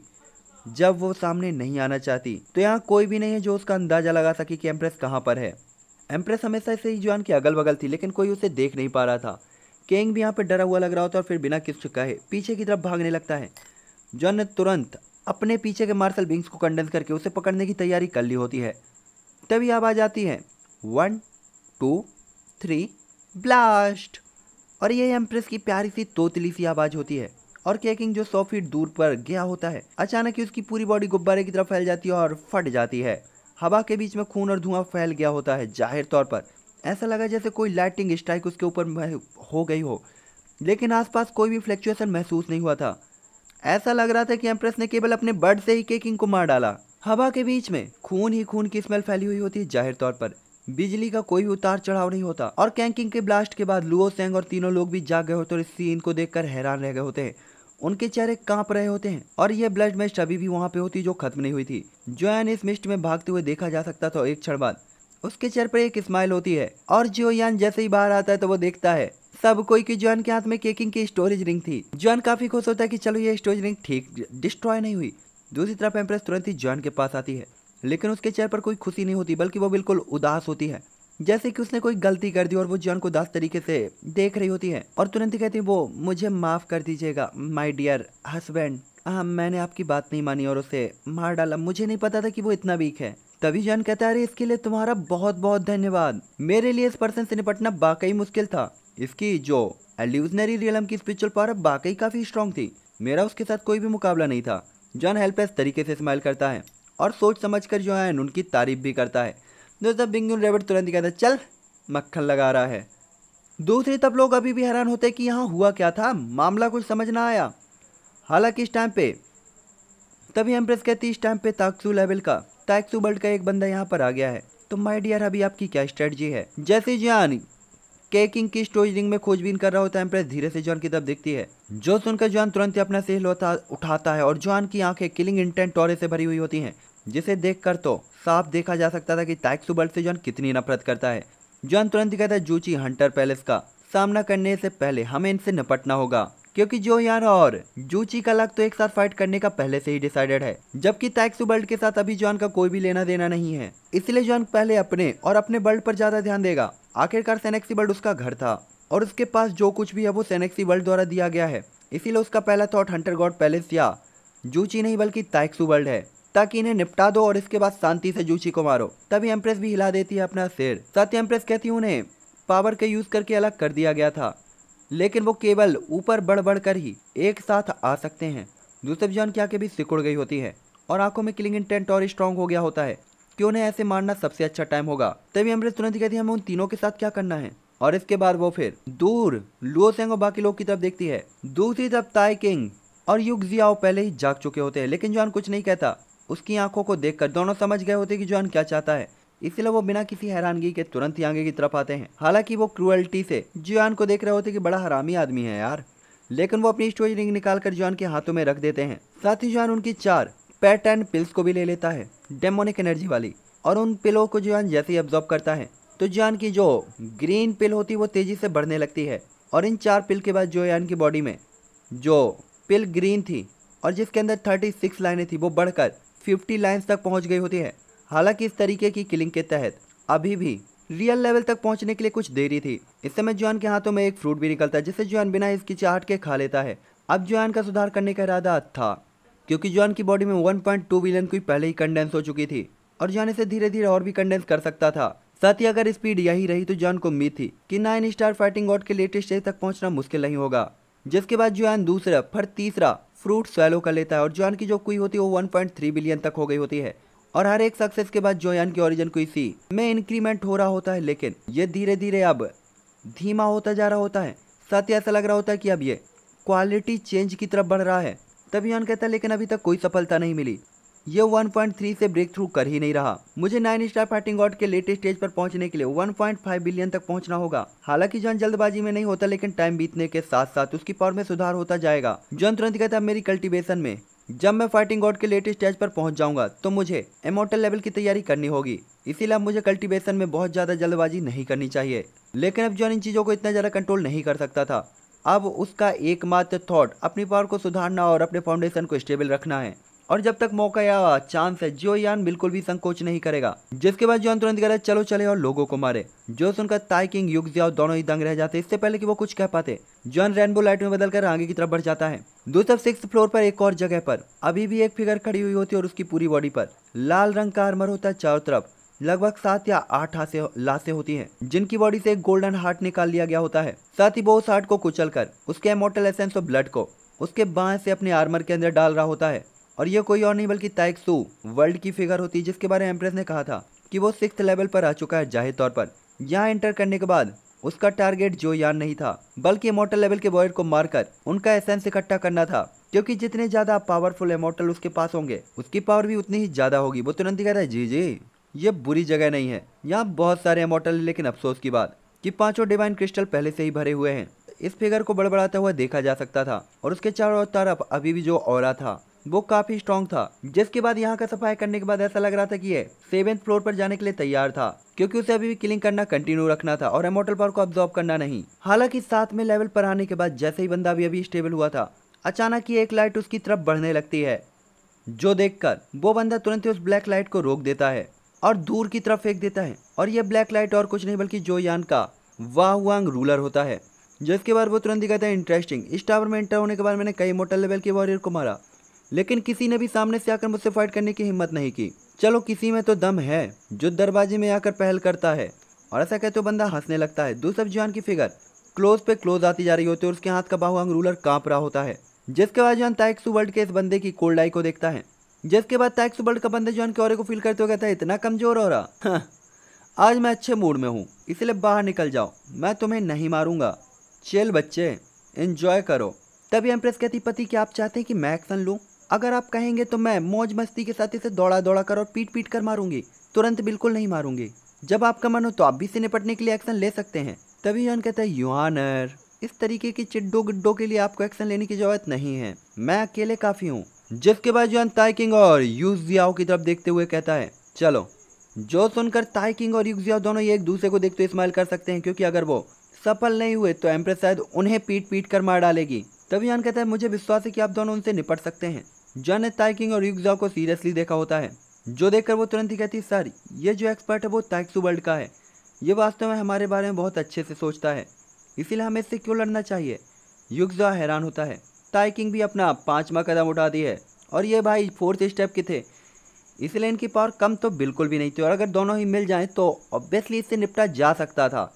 जब वो सामने नहीं आना चाहती तो यहाँ कोई भी नहीं है जो उसका अंदाजा लगा सके कि एम्प्रेस कहाँ पर है एम्प्रेस हमेशा से ही जुआन की अगल बगल थी लेकिन कोई उसे देख नहीं पा रहा था केंग भी यहाँ पर डरा हुआ लग रहा होता और फिर बिना किस चुका है पीछे की तरफ भागने लगता है जॉन ने तुरंत अपने पीछे के मार्शल बिंग्स को कंडेंस करके उसे पकड़ने की तैयारी कर ली होती है तभी आवाज़ आती है वन टू थ्री ब्लास्ट और ये एम्प्रेस की प्यारी सी तोतली सी आवाज़ होती है और केकिंग जो सौ फीट दूर पर गया होता है अचानक ही उसकी पूरी बॉडी गुब्बारे की तरफ फैल जाती है और फट जाती है हवा के बीच में खून और धुआं फैल गया होता है जाहिर तौर पर ऐसा लगा जैसे कोई लाइटिंग स्ट्राइक उसके ऊपर हो गई हो लेकिन आसपास कोई भी फ्लैक्चुएसन महसूस नहीं हुआ था ऐसा लग रहा था कि एम्प्रेस ने केवल अपने बर्ड से ही केकिंग को मार डाला हवा के बीच में खून ही खून की स्मेल फैली हुई होती जाहिर तौर पर बिजली का कोई उतार चढ़ाव नहीं होता और कैंकिंग के ब्लास्ट के बाद लुओ सेंग और तीनों लोग भी जाग गए होते और इस सीन को देखकर हैरान रह गए होते हैं उनके चेहरे कांप रहे होते हैं और ये ब्लड मिस्ट अभी भी वहाँ पे होती जो खत्म नहीं हुई थी जो एन इस मिस्ट में भागते हुए देखा जा सकता था एक क्षण बाद उसके चेहरे पर एक स्माइल होती है और यान जैसे ही बाहर आता है तो वो देखता है सब कोई की जॉन के हाथ में केकिंग की स्टोरेज रिंग थी जॉन काफी खुश होता है की चलो ये स्टोरेज रिंग ठीक डिस्ट्रॉय नहीं हुई दूसरी तरफ एम्प्रेस तुरंत ही जॉन के पास आती है लेकिन उसके चेहरे पर कोई खुशी नहीं होती बल्कि वो बिल्कुल उदास होती है जैसे कि उसने कोई गलती कर दी और वो जॉन को उदास तरीके से देख रही होती है और तुरंत ही कहती है वो मुझे माफ कर दीजिएगा माई डियर हस्बैंड हाँ मैंने आपकी बात नहीं मानी और उसे मार डाला मुझे नहीं पता था कि वो इतना वीक है तभी जॉन कहता है अरे इसके लिए तुम्हारा बहुत बहुत धन्यवाद मेरे लिए इस पर्सन से निपटना वाकई मुश्किल था इसकी जो एल्यूजनरी रियलम की स्पिरिचुअल पावर वाकई काफ़ी स्ट्रॉन्ग थी मेरा उसके साथ कोई भी मुकाबला नहीं था जॉन हेल्पेस तरीके से स्माइल करता है और सोच समझ कर जो है उनकी तारीफ भी करता है दोस्तों बिंग रेबर तुरंत कहता चल मक्खन लगा रहा है दूसरे तब लोग अभी भी हैरान होते कि यहाँ हुआ क्या था मामला कुछ समझ ना आया हालांकि इस टाइम पे तभी एम्प्रेस कहती इस टाइम पे ताक्सू लेवल का ताक्सू बल्ड का एक बंदा यहाँ पर आ गया है तो माय डियर अभी आपकी क्या स्ट्रेटजी है जैसे जियानी के किंग की स्टोरेज रिंग में खोजबीन कर रहा होता है एम्प्रेस धीरे से जॉन की तरफ देखती है जो सुनकर जॉन तुरंत ही अपना सेहल उठाता है और जॉन की आंखें किलिंग इंटेंट टोरे से भरी हुई होती हैं जिसे देखकर तो साफ देखा जा सकता था कि टैक्सू बर्ड से जॉन कितनी नफरत करता है जॉन तुरंत ही कहता है जूची हंटर पैलेस का सामना करने से पहले हमें इनसे निपटना होगा क्योंकि यार और जूची का लक तो एक साथ फाइट करने का पहले से ही डिसाइडेड है जबकि टैक्सू बल्ट के साथ अभी जॉन का कोई भी लेना देना नहीं है इसलिए जॉन पहले अपने और अपने बल्ट पर ज्यादा ध्यान देगा आखिरकार सेनेक्सी बल्ट उसका घर था और उसके पास जो कुछ भी है वो सेनेक्सी बल्ट द्वारा दिया गया है इसीलिए उसका पहला थॉट हंटर गॉड पैलेस या जूची नहीं बल्कि ताइक्सू बल्ड है ताकि इन्हें निपटा दो और इसके बाद शांति से जूची को मारो तभी एम्प्रेस भी हिला देती है अपना सिर साथ ही एम्प्रेस कहती उन्हें पावर के यूज करके अलग कर दिया गया था लेकिन वो केवल ऊपर बढ़ बढ़ कर ही एक साथ आ सकते हैं दूसरे जॉन की आंखें भी सिकुड़ गई होती है और आंखों में क्लिंग इंटेंट और स्ट्रांग हो गया होता है कि उन्हें ऐसे मारना सबसे अच्छा टाइम होगा तभी अमृत तुरंत कहती है हमें उन तीनों के साथ क्या करना है और इसके बाद वो फिर दूर लुओ सेंग और बाकी लोग की तरफ देखती है दूसरी तरफ ताई किंग और युग जियाओ पहले ही जाग चुके होते हैं लेकिन जॉन कुछ नहीं कहता उसकी आंखों को देखकर दोनों समझ गए होते कि जॉन क्या चाहता है इसलिए वो बिना किसी हैरानगी के तुरंत ही आगे की तरफ आते हैं हालांकि वो क्रूअल्टी से जुआन को देख रहे होते कि बड़ा हरामी आदमी है यार लेकिन वो अपनी स्टोरी रिंग निकाल कर जुआन के हाथों में रख देते हैं साथ ही जुआन उनकी चार पैट एंड पिल्स को भी ले लेता है डेमोनिक एनर्जी वाली और उन पिलों को जुआन जैसे ही ऑब्जॉर्व करता है तो जुआन की जो ग्रीन पिल होती है वो तेजी से बढ़ने लगती है और इन चार पिल के बाद जोयान की बॉडी में जो पिल ग्रीन थी और जिसके अंदर सिक्स लाइनें थी वो बढ़कर फिफ्टी लाइन्स तक पहुंच गई होती है हालांकि इस तरीके की किलिंग के तहत अभी भी रियल लेवल तक पहुंचने के लिए कुछ देरी थी इस समय जॉन के हाथों में एक फ्रूट भी निकलता है जिसे जॉन बिना इसकी चाहट के खा लेता है अब जॉन का सुधार करने का इरादा था क्योंकि जॉन की बॉडी में 1.2 बिलियन की पहले ही कंडेंस हो चुकी थी और जॉन इसे धीरे धीरे और भी कंडेंस कर सकता था साथ ही अगर स्पीड यही रही तो जॉन को उम्मीद थी कि नाइन स्टार फाइटिंग गॉड के लेटेस्ट स्टेज तक पहुंचना मुश्किल नहीं होगा जिसके बाद जॉन दूसरा फिर तीसरा फ्रूट स्वेलो कर लेता है और जॉन की जो कुई होती है वो वन बिलियन तक हो गई होती है और हर एक सक्सेस के बाद जोयान के ओरिजिन को इसी में इंक्रीमेंट हो रहा होता है लेकिन ये धीरे धीरे अब धीमा होता जा रहा होता है साथ ही ऐसा लग रहा होता है कि अब ये क्वालिटी चेंज की तरफ बढ़ रहा है तभी यौन कहता है लेकिन अभी तक कोई सफलता नहीं मिली ये 1.3 से ब्रेक थ्रू कर ही नहीं रहा मुझे नाइन स्टार फाइटिंग गॉड के लेटेस्ट स्टेज पर पहुंचने के लिए 1.5 बिलियन तक पहुंचना होगा हालांकि जॉन जल्दबाजी में नहीं होता लेकिन टाइम बीतने के साथ साथ उसकी पावर में सुधार होता जाएगा जॉन तुरंत कहता है मेरी कल्टीवेशन में जब मैं फाइटिंग गॉड के लेटेस्ट स्टेज पर पहुंच जाऊंगा तो मुझे इमोटल लेवल की तैयारी करनी होगी इसीलिए अब मुझे कल्टीवेशन में बहुत ज़्यादा जल्दबाजी नहीं करनी चाहिए लेकिन अब जॉन इन चीज़ों को इतना ज़्यादा कंट्रोल नहीं कर सकता था अब उसका एकमात्र थॉट अपनी पावर को सुधारना और अपने फाउंडेशन को स्टेबल रखना है और जब तक मौका या चांस है जियो यान बिल्कुल भी संकोच नहीं करेगा जिसके बाद जो तुरंत कह है चलो चले और लोगों को मारे जो सुनकर ताइकिंग युग जिया दोनों ही दंग रह जाते इससे पहले कि वो कुछ कह पाते जॉन रेनबो लाइट में बदलकर आगे की तरफ बढ़ जाता है दूसरा सिक्स फ्लोर पर एक और जगह पर अभी भी एक फिगर खड़ी हुई होती है और उसकी पूरी बॉडी पर लाल रंग का आर्मर होता है चारों तरफ लगभग सात या आठ हाथे लाशें होती हैं जिनकी बॉडी से एक गोल्डन हार्ट निकाल लिया गया होता है साथ ही वो उस हार्ट को कुचल कर उसके एमोटल एसेंस और ब्लड को उसके बाएं से अपने आर्मर के अंदर डाल रहा होता है और यह कोई और नहीं बल्कि ताइक सू वर्ल्ड की फिगर होती जिसके बारे में एम्प्रेस ने कहा था कि वो सिक्स लेवल पर आ चुका है जाहिर तौर पर यहाँ एंटर करने के बाद उसका टारगेट जो यान नहीं था बल्कि इमोटल लेवल के बॉयर को मारकर उनका एसेंस इकट्ठा करना था क्योंकि जितने ज्यादा पावरफुल इमोटल उसके पास होंगे उसकी पावर भी उतनी ही ज्यादा होगी वो तुरंत ही कह रहा है जी जी ये बुरी जगह नहीं है यहाँ बहुत सारे इमोटल है लेकिन अफसोस की बात कि पांचों डिवाइन क्रिस्टल पहले से ही भरे हुए हैं इस फिगर को बड़बड़ाता हुआ देखा जा सकता था और उसके चारों तरफ अभी भी जो और था वो काफ़ी स्ट्रॉन्ग था जिसके बाद यहाँ का सफाई करने के बाद ऐसा लग रहा था कि ये सेवेंथ फ्लोर पर जाने के लिए तैयार था क्योंकि उसे अभी भी किलिंग करना कंटिन्यू रखना था और एमोटल पावर को ऑब्जॉर्व करना नहीं हालांकि साथ में लेवल पर आने के बाद जैसे ही बंदा भी अभी स्टेबल हुआ था अचानक ही एक लाइट उसकी तरफ बढ़ने लगती है जो देखकर वो बंदा तुरंत ही उस ब्लैक लाइट को रोक देता है और दूर की तरफ फेंक देता है और यह ब्लैक लाइट और कुछ नहीं बल्कि यान का वाह वांग रूलर होता है जिसके बाद वो तुरंत ही कहता है इंटरेस्टिंग इस टावर में एंटर होने के बाद मैंने कई मोटर लेवल के वॉरियर को मारा लेकिन किसी ने भी सामने से आकर मुझसे फाइट करने की हिम्मत नहीं की चलो किसी में तो दम है जो दरवाजे में आकर पहल करता है और ऐसा कहते हो बंदा हंसने लगता है दूसरा जान की फिगर क्लोज पे क्लोज आती जा रही होती है और उसके हाथ का बाहु अंग रूलर कांप रहा होता है जिसके बाद जान ताइक्सू वर्ल्ड के इस बंदे की कोल्ड आई को देखता है जिसके बाद ताइक्सू वर्ल्ड का बंदा जान के और को फील करते हुए कहता है इतना कमजोर हो रहा हाँ। आज मैं अच्छे मूड में हूँ इसलिए बाहर निकल जाओ मैं तुम्हें नहीं मारूंगा चेल बच्चे इंजॉय करो तभी एम्प्रेस कहती पति क्या आप चाहते हैं कि मैं एक्शन लूँ अगर आप कहेंगे तो मैं मौज मस्ती के साथ इसे दौड़ा दौड़ा कर और पीट पीट कर मारूंगी तुरंत बिल्कुल नहीं मारूंगी जब आपका मन हो तो आप भी इसे निपटने के लिए एक्शन ले सकते हैं तभी यून कहता है युआनर इस तरीके की चिड्डो गुड्डो के लिए आपको एक्शन लेने की जरूरत नहीं है मैं अकेले काफ़ी हूँ जिसके बाद जुआन ताइकिंग और यूजियाओ की तरफ देखते हुए कहता है चलो जो सुनकर ताइकिंग और यूजियाओ दोनों एक दूसरे को देखते हुए स्माइल कर सकते हैं क्योंकि अगर वो सफल नहीं हुए तो एम्प्रेस शायद उन्हें पीट पीट कर मार डालेगी तभी यान कहता है मुझे विश्वास है कि आप दोनों उनसे निपट सकते हैं जॉन ने ताइकिंग और युग को सीरियसली देखा होता है जो देखकर वो तुरंत ही कहती सर ये जो एक्सपर्ट है वो ताइक्सू वर्ल्ड का है ये वास्तव में हमारे बारे में बहुत अच्छे से सोचता है इसीलिए हमें इससे क्यों लड़ना चाहिए युगजा हैरान होता है ताइकिंग भी अपना पाँचवा कदम उठाती है और ये भाई फोर्थ स्टेप के थे इसलिए इनकी पावर कम तो बिल्कुल भी नहीं थी और अगर दोनों ही मिल जाएं तो ऑब्वियसली इससे निपटा जा सकता था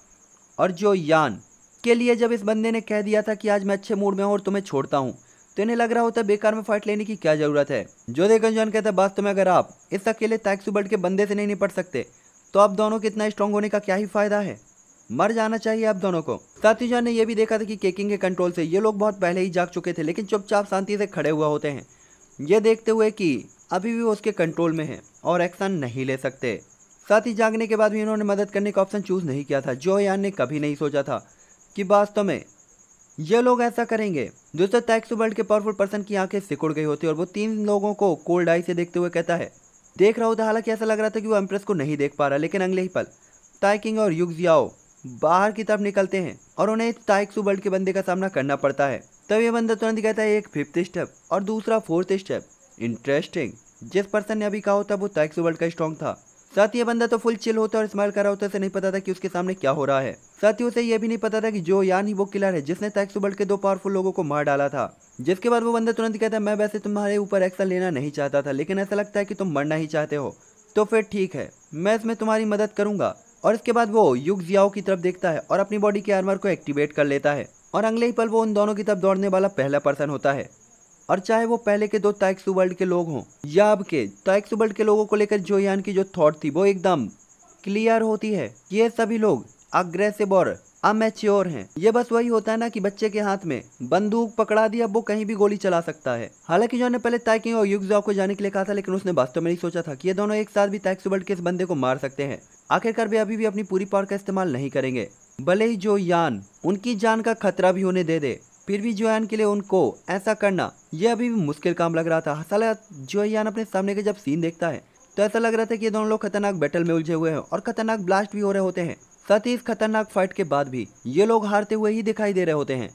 और जो यान के लिए जब इस बंदे ने कह दिया था कि आज मैं अच्छे मूड में हूँ और तुम्हें छोड़ता हूँ तो इन्हें लग रहा होता है बेकार में फाइट लेने की क्या जरूरत है जो जोधे जॉन कहता है वास्तव तो में अगर आप इस अकेले टैक्सी बल्ट के बंदे से नहीं निपट सकते तो आप दोनों के इतना स्ट्रांग होने का क्या ही फायदा है मर जाना चाहिए आप दोनों को जॉन ने यह भी देखा था कि केकिंग के कंट्रोल से ये लोग बहुत पहले ही जाग चुके थे लेकिन चुपचाप शांति से खड़े हुआ होते हैं ये देखते हुए कि अभी भी वो उसके कंट्रोल में है और एक्शन नहीं ले सकते साथ ही जागने के बाद भी इन्होंने मदद करने का ऑप्शन चूज नहीं किया था जो यान ने कभी नहीं सोचा था कि वास्तव में ये लोग ऐसा करेंगे दोस्तों टैक्स वर्ल्ड के पावरफुल पर्सन की आंखें सिकुड़ गई होती है और वो तीन लोगों को कोल्ड आई से देखते हुए कहता है देख रहा होता तो हालांकि ऐसा लग रहा था कि वो एम्प्रेस को नहीं देख पा रहा लेकिन अगले ही पल टाइकिंग और युग जियाओ बाहर की तरफ निकलते हैं और उन्हें ताइक्सू वर्ल्ड के बंदे का सामना करना पड़ता है तब ये बंदा तुरंत कहता है एक फिफ्थ स्टेप और दूसरा फोर्थ स्टेप इंटरेस्टिंग जिस पर्सन ने अभी कहा होता वो ताइक्सू वर्ल्ड का स्ट्रॉन्ग था साथ ये बंदा तो फुल चिल होता और स्माइल कर रहा होता उसे नहीं पता था कि उसके सामने क्या हो रहा है साथ ही उसे यह भी नहीं पता था कि जो यान ही वो किलर है जिसने टैक्स उबल के दो पावरफुल लोगों को मार डाला था जिसके बाद वो बंदा तुरंत कहता है मैं वैसे तुम्हारे ऊपर एक्शन लेना नहीं चाहता था लेकिन ऐसा लगता है कि तुम मरना ही चाहते हो तो फिर ठीक है मैं इसमें तुम्हारी मदद करूंगा और इसके बाद वो युग जियाओ की तरफ देखता है और अपनी बॉडी के आर्मर को एक्टिवेट कर लेता है और अगले ही पल वो उन दोनों की तरफ दौड़ने वाला पहला पर्सन होता है और चाहे वो पहले के दो टैक्स वर्ल्ड के लोग हों या अब के टैक्स वर्ल्ड के लोगों को लेकर जोयान की जो थॉट थी वो एकदम क्लियर होती है ये सभी लोग अग्रेसिव और अमेच्योर हैं ये बस वही होता है ना कि बच्चे के हाथ में बंदूक पकड़ा दिया वो कहीं भी गोली चला सकता है हालांकि जो ने पहले ताइकिंग और युग को जाने के लिए कहा था लेकिन उसने वास्तव में नहीं सोचा था कि ये दोनों एक साथ भी टैक्स वर्ल्ड के इस बंदे को मार सकते हैं आखिरकार वे अभी भी अपनी पूरी पावर का इस्तेमाल नहीं करेंगे भले ही जो यान उनकी जान का खतरा भी उन्हें दे दे फिर भी जोयान के लिए उनको ऐसा करना यह अभी भी मुश्किल काम लग रहा था हालांकि जोयान अपने सामने के जब सीन देखता है तो ऐसा लग रहा था कि ये दोनों लोग खतरनाक बैटल में उलझे हुए हैं और खतरनाक ब्लास्ट भी हो रहे होते हैं साथ ही इस खतरनाक फाइट के बाद भी ये लोग हारते हुए ही दिखाई दे रहे होते हैं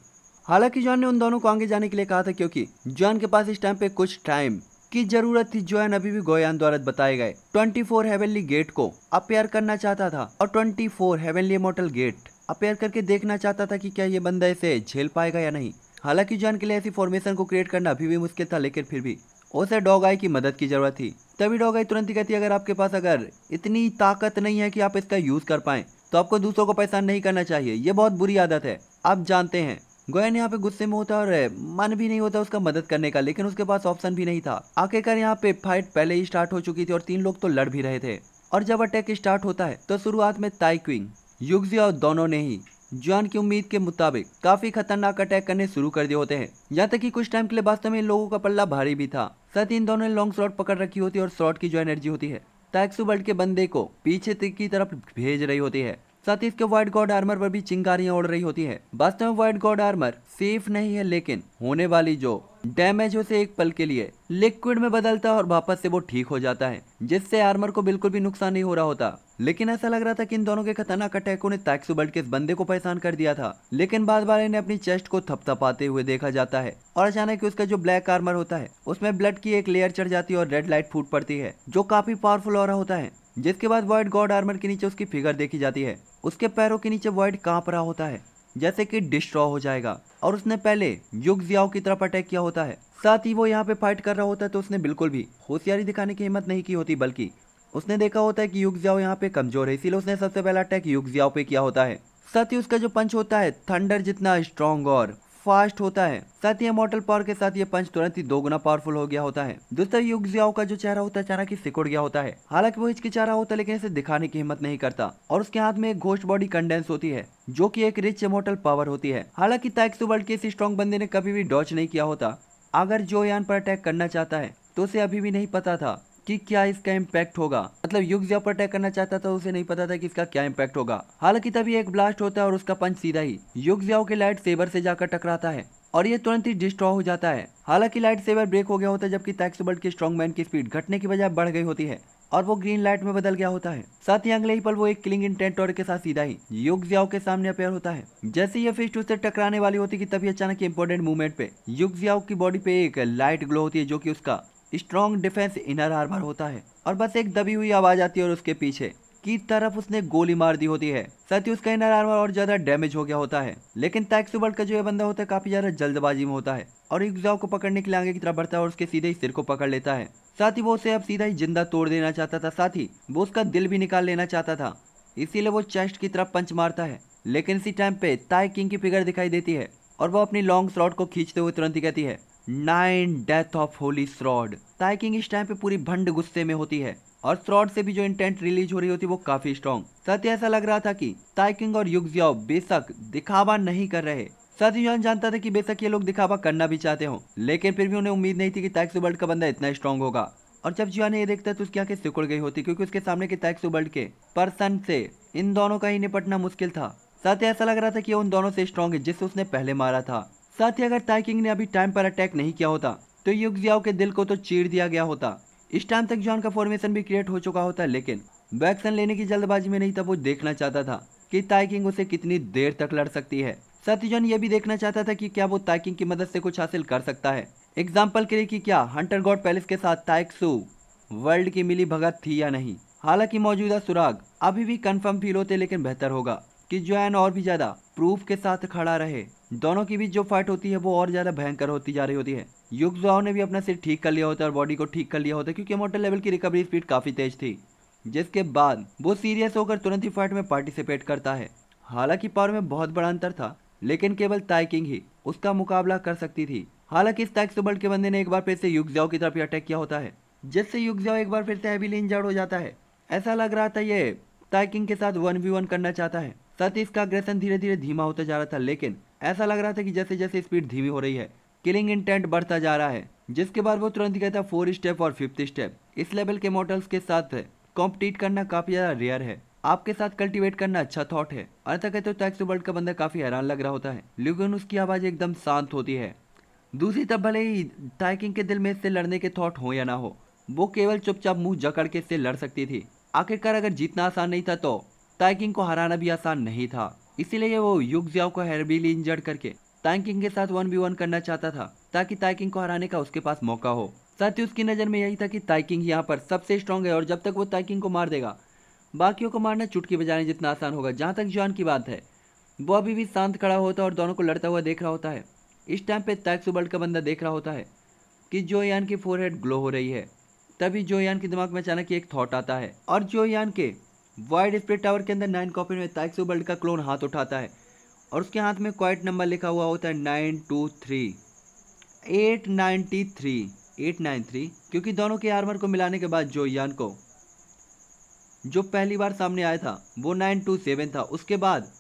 हालांकि जॉन ने उन दोनों को आगे जाने के लिए कहा था क्योंकि जॉन के पास इस टाइम पे कुछ टाइम की जरूरत थी जॉन अभी भी गोयान द्वारा बताए गए 24 फोर हेवनली गेट को अपेयर करना चाहता था और 24 four heavenly mortal gate appear करके देखना चाहता था कि क्या ये बंदा इसे झेल पाएगा या नहीं हालांकि जॉन के लिए ऐसी फॉर्मेशन को क्रिएट करना अभी भी मुश्किल था लेकिन फिर भी उसे डॉग आई की मदद की ज़रूरत थी तभी डॉग आई तुरंत ही कहती अगर आपके पास अगर इतनी ताकत नहीं है कि आप इसका यूज़ कर पाए तो आपको दूसरों को परेशान नहीं करना चाहिए ये बहुत बुरी आदत है आप जानते हैं गोयन यहाँ पे गुस्से में होता और मन भी नहीं होता उसका मदद करने का लेकिन उसके पास ऑप्शन भी नहीं था आखिरकार यहाँ पे फाइट पहले ही स्टार्ट हो चुकी थी और तीन लोग तो लड़ भी रहे थे और जब अटैक स्टार्ट होता है तो शुरुआत में ताई क्विंग युगजी और दोनों ने ही जुआन की उम्मीद के मुताबिक काफी खतरनाक अटैक करने शुरू कर दिए होते हैं यहाँ तक कि कुछ टाइम के लिए वास्तव में इन लोगों का पल्ला भारी भी था साथ ही इन दोनों ने लॉन्ग शॉट पकड़ रखी होती है और शॉट की जो एनर्जी होती है टैक्सू बल्ट के बंदे को पीछे की तरफ भेज रही होती है साथ ही इसके व्हाइट गॉड आर्मर पर भी चिंगारियां उड़ रही होती है वास्तव में व्हाइट गॉड आर्मर सेफ नहीं है लेकिन होने वाली जो डैमेज उसे एक पल के लिए लिक्विड में बदलता है और वापस से वो ठीक हो जाता है जिससे आर्मर को बिल्कुल भी नुकसान नहीं हो रहा होता लेकिन ऐसा लग रहा था कि इन दोनों के खतरनाक अटैकों ने टैक्सो बल्ट के इस बंदे को परेशान कर दिया था लेकिन बाद बार इन्हें अपनी चेस्ट को थपथपाते हुए देखा जाता है और अचानक उसका जो ब्लैक आर्मर होता है उसमें ब्लड की एक लेयर चढ़ जाती है और रेड लाइट फूट पड़ती है जो काफी पावरफुल हो रहा होता है जिसके बाद व्हाइट गॉड आर्मर के नीचे उसकी फिगर देखी जाती है उसके पैरों के नीचे व्हाइट कांप रहा होता है जैसे कि डिस्ट्रॉ हो जाएगा और उसने पहले युग जियाओ की तरफ अटैक किया होता है साथ ही वो यहाँ पे फाइट कर रहा होता है तो उसने बिल्कुल भी होशियारी दिखाने की हिम्मत नहीं की होती बल्कि उसने देखा होता है कि युग जियाओ यहाँ पे कमजोर है इसीलिए उसने सबसे पहला अटैक युग जियाओ पे किया होता है साथ ही उसका जो पंच होता है थंडर जितना स्ट्रॉन्ग और फास्ट होता है साथ ही मॉडल पावर के साथ ये पंच तुरंत ही गुना पावरफुल हो गया होता है दूसरा जियाओ का जो चेहरा होता है चारा की सिकुड़ गया होता है हालांकि वो हिचकिचा होता है लेकिन इसे दिखाने की हिम्मत नहीं करता और उसके हाथ में एक घोष्ट बॉडी कंडेंस होती है जो की एक रिच इमोटल पावर होती है हालांकि ताइक्सू वर्ल्ड के इसी स्ट्रॉन्ग बंदे ने कभी भी डॉच नहीं किया होता अगर जो यान पर अटैक करना चाहता है तो उसे अभी भी नहीं पता था कि क्या इसका इम्पैक्ट होगा मतलब युग जब पर अटैक करना चाहता था उसे नहीं पता था कि इसका क्या इम्पैक्ट होगा हालांकि तभी एक ब्लास्ट होता है और उसका पंच सीधा ही युग जाओ के लाइट सेबर से जाकर टकराता है और ये तुरंत ही डिस्ट्रॉ हो जाता है हालांकि लाइट सेवर ब्रेक हो गया होता है जबकि टैक्सबल्ट के स्ट्रॉन्ग मैन की स्पीड घटने की बजाय बढ़ गई होती है और वो ग्रीन लाइट में बदल गया होता है साथ ही अगले ही पल वो एक इन इंटेंट और के साथ सीधा ही युग जियाओ के सामने अपेयर होता है जैसे ये फिस्ट उससे टकराने वाली होती कि तभी अचानक इम्पोर्टेंट मूवमेंट पे युग जियाओ की बॉडी पे एक लाइट ग्लो होती है जो की उसका स्ट्रॉन्ग डिफेंस इनर आर्मर होता है और बस एक दबी हुई आवाज आती है और उसके पीछे की तरफ उसने गोली मार दी होती है साथ ही उसका इनर आर्मर और ज्यादा डैमेज हो गया होता है लेकिन टैक्सुबर्ट का जो ये बंदा होता है काफी ज्यादा जल्दबाजी में होता है और युगजाओ को पकड़ने के लिए आगे की तरफ बढ़ता है और उसके सीधे ही सिर को पकड़ लेता है साथ ही वो उसे अब सीधा ही जिंदा तोड़ देना चाहता था साथ ही वो उसका दिल भी निकाल लेना चाहता था इसीलिए वो चेस्ट की तरफ पंच मारता है लेकिन इसी टाइम पे ताय किंग की फिगर दिखाई देती है और वो अपनी लॉन्ग शॉट को खींचते हुए तुरंत ही कहती है nine death of holy sword ताइकिंग इस टाइम पे पूरी भंड गुस्से में होती है और फ्रॉड से भी जो इंटेंट रिलीज हो रही होती वो काफी स्ट्रॉन्ग सत्य ऐसा लग रहा था कि ताइकिंग और युग बेसक दिखावा नहीं कर रहे साथ जानता था कि बेसक ये लोग दिखावा करना भी चाहते हो लेकिन फिर भी उन्हें उम्मीद नहीं थी कि टैक्स वर्ल्ड का बंदा इतना स्ट्रॉन्ग होगा और जब जिया ने ये देखता है तो उसकी आंखें सिकुड़ गई होती क्योंकि उसके सामने के टैक्स वर्ल्ड के पर्सन से इन दोनों का ही निपटना मुश्किल था साथ ही ऐसा लग रहा था कि उन दोनों से स्ट्रॉन्ग है जिससे उसने पहले मारा था साथ ही अगर ताइकिंग ने अभी टाइम पर अटैक नहीं किया होता तो युग जियाओ के दिल को तो चीर दिया गया होता इस टाइम तक जॉन का फॉर्मेशन भी क्रिएट हो चुका होता लेकिन वैक्सन लेने की जल्दबाजी में नहीं था वो देखना चाहता था कि ताइकिंग उसे कितनी देर तक लड़ सकती है साथ ही जॉन ये भी देखना चाहता था कि क्या वो ताइकिंग की मदद से कुछ हासिल कर सकता है एग्जाम्पल के लिए कि क्या हंटर गॉड पैलेस के साथ ताइक सू वर्ल्ड की मिली भगत थी या नहीं हालांकि मौजूदा सुराग अभी भी कंफर्म फील होते लेकिन बेहतर होगा कि जॉन और भी ज्यादा प्रूफ के साथ खड़ा रहे दोनों के बीच जो फाइट होती है वो और ज़्यादा भयंकर होती जा रही होती है युग युगजाओ ने भी अपना सिर ठीक कर लिया होता है और बॉडी को ठीक कर लिया होता है क्योंकि मोटर लेवल की रिकवरी स्पीड काफ़ी तेज थी जिसके बाद वो सीरियस होकर तुरंत ही फाइट में पार्टिसिपेट करता है हालांकि पावर में बहुत बड़ा अंतर था लेकिन केवल ताइकिंग ही उसका मुकाबला कर सकती थी हालांकि इस ताइक सुबल्ट के बंदे ने एक बार फिर से युग जाओ की तरफ अटैक किया होता है जिससे युग जाओ एक बार फिर से हैवीली इंजर्ड हो जाता है ऐसा लग रहा था ये ताइकिंग के साथ वन वी वन करना चाहता है साथ ही इसका अग्रेशन धीरे धीरे धीमा होता जा रहा था लेकिन ऐसा लग रहा था कि जैसे जैसे स्पीड धीमी हो रही है किलिंग इंटेंट बढ़ता जा रहा है जिसके बाद वो तुरंत गया था फोर स्टेप और फिफ्थ स्टेप इस लेवल के मॉडल्स के साथ कॉम्पिटिट करना काफी ज्यादा रेयर है आपके साथ कल्टीवेट करना अच्छा थॉट है अर्थ कहते हो तो टैक्स वर्ल्ड का बंदा काफी हैरान लग रहा होता है लेकिन उसकी आवाज एकदम शांत होती है दूसरी तब भले ही टाइकिंग के दिल में इससे लड़ने के थॉट हो या ना हो वो केवल चुपचाप मुंह जकड़ के इससे लड़ सकती थी आखिरकार अगर जीतना आसान नहीं था तो टाइकिंग को हराना भी आसान नहीं था इसीलिए वो युग जियाओ को हेरबीली इंजर्ड करके ताइकिंग के साथ वन बी वन करना चाहता था ताकि ताइकिंग को हराने का उसके पास मौका हो साथ ही उसकी नज़र में यही था कि ताइकिंग यहाँ पर सबसे स्ट्रांग है और जब तक वो ताइकिंग को मार देगा बाकियों को मारना चुटकी बजाने जितना आसान होगा जहाँ तक जॉन की बात है वो अभी भी शांत खड़ा होता और दोनों को लड़ता हुआ देख रहा होता है इस टाइम पे टैक्स वर्ल्ड का बंदा देख रहा होता है कि जो यान की फोरहेड ग्लो हो रही है तभी जो यान के दिमाग में अचानक एक थॉट आता है और जो यान के वाइड डिस्प्ले टावर के अंदर नाइन कॉपी में ताइक्सो वर्ल्ड का क्लोन हाथ उठाता है और उसके हाथ में क्वाइट नंबर लिखा हुआ होता है nine two three eight ninety three eight nine three क्योंकि दोनों के आर्मर को मिलाने के बाद जो यान को जो पहली बार सामने आया था वो नाइन टू सेवन था उसके बाद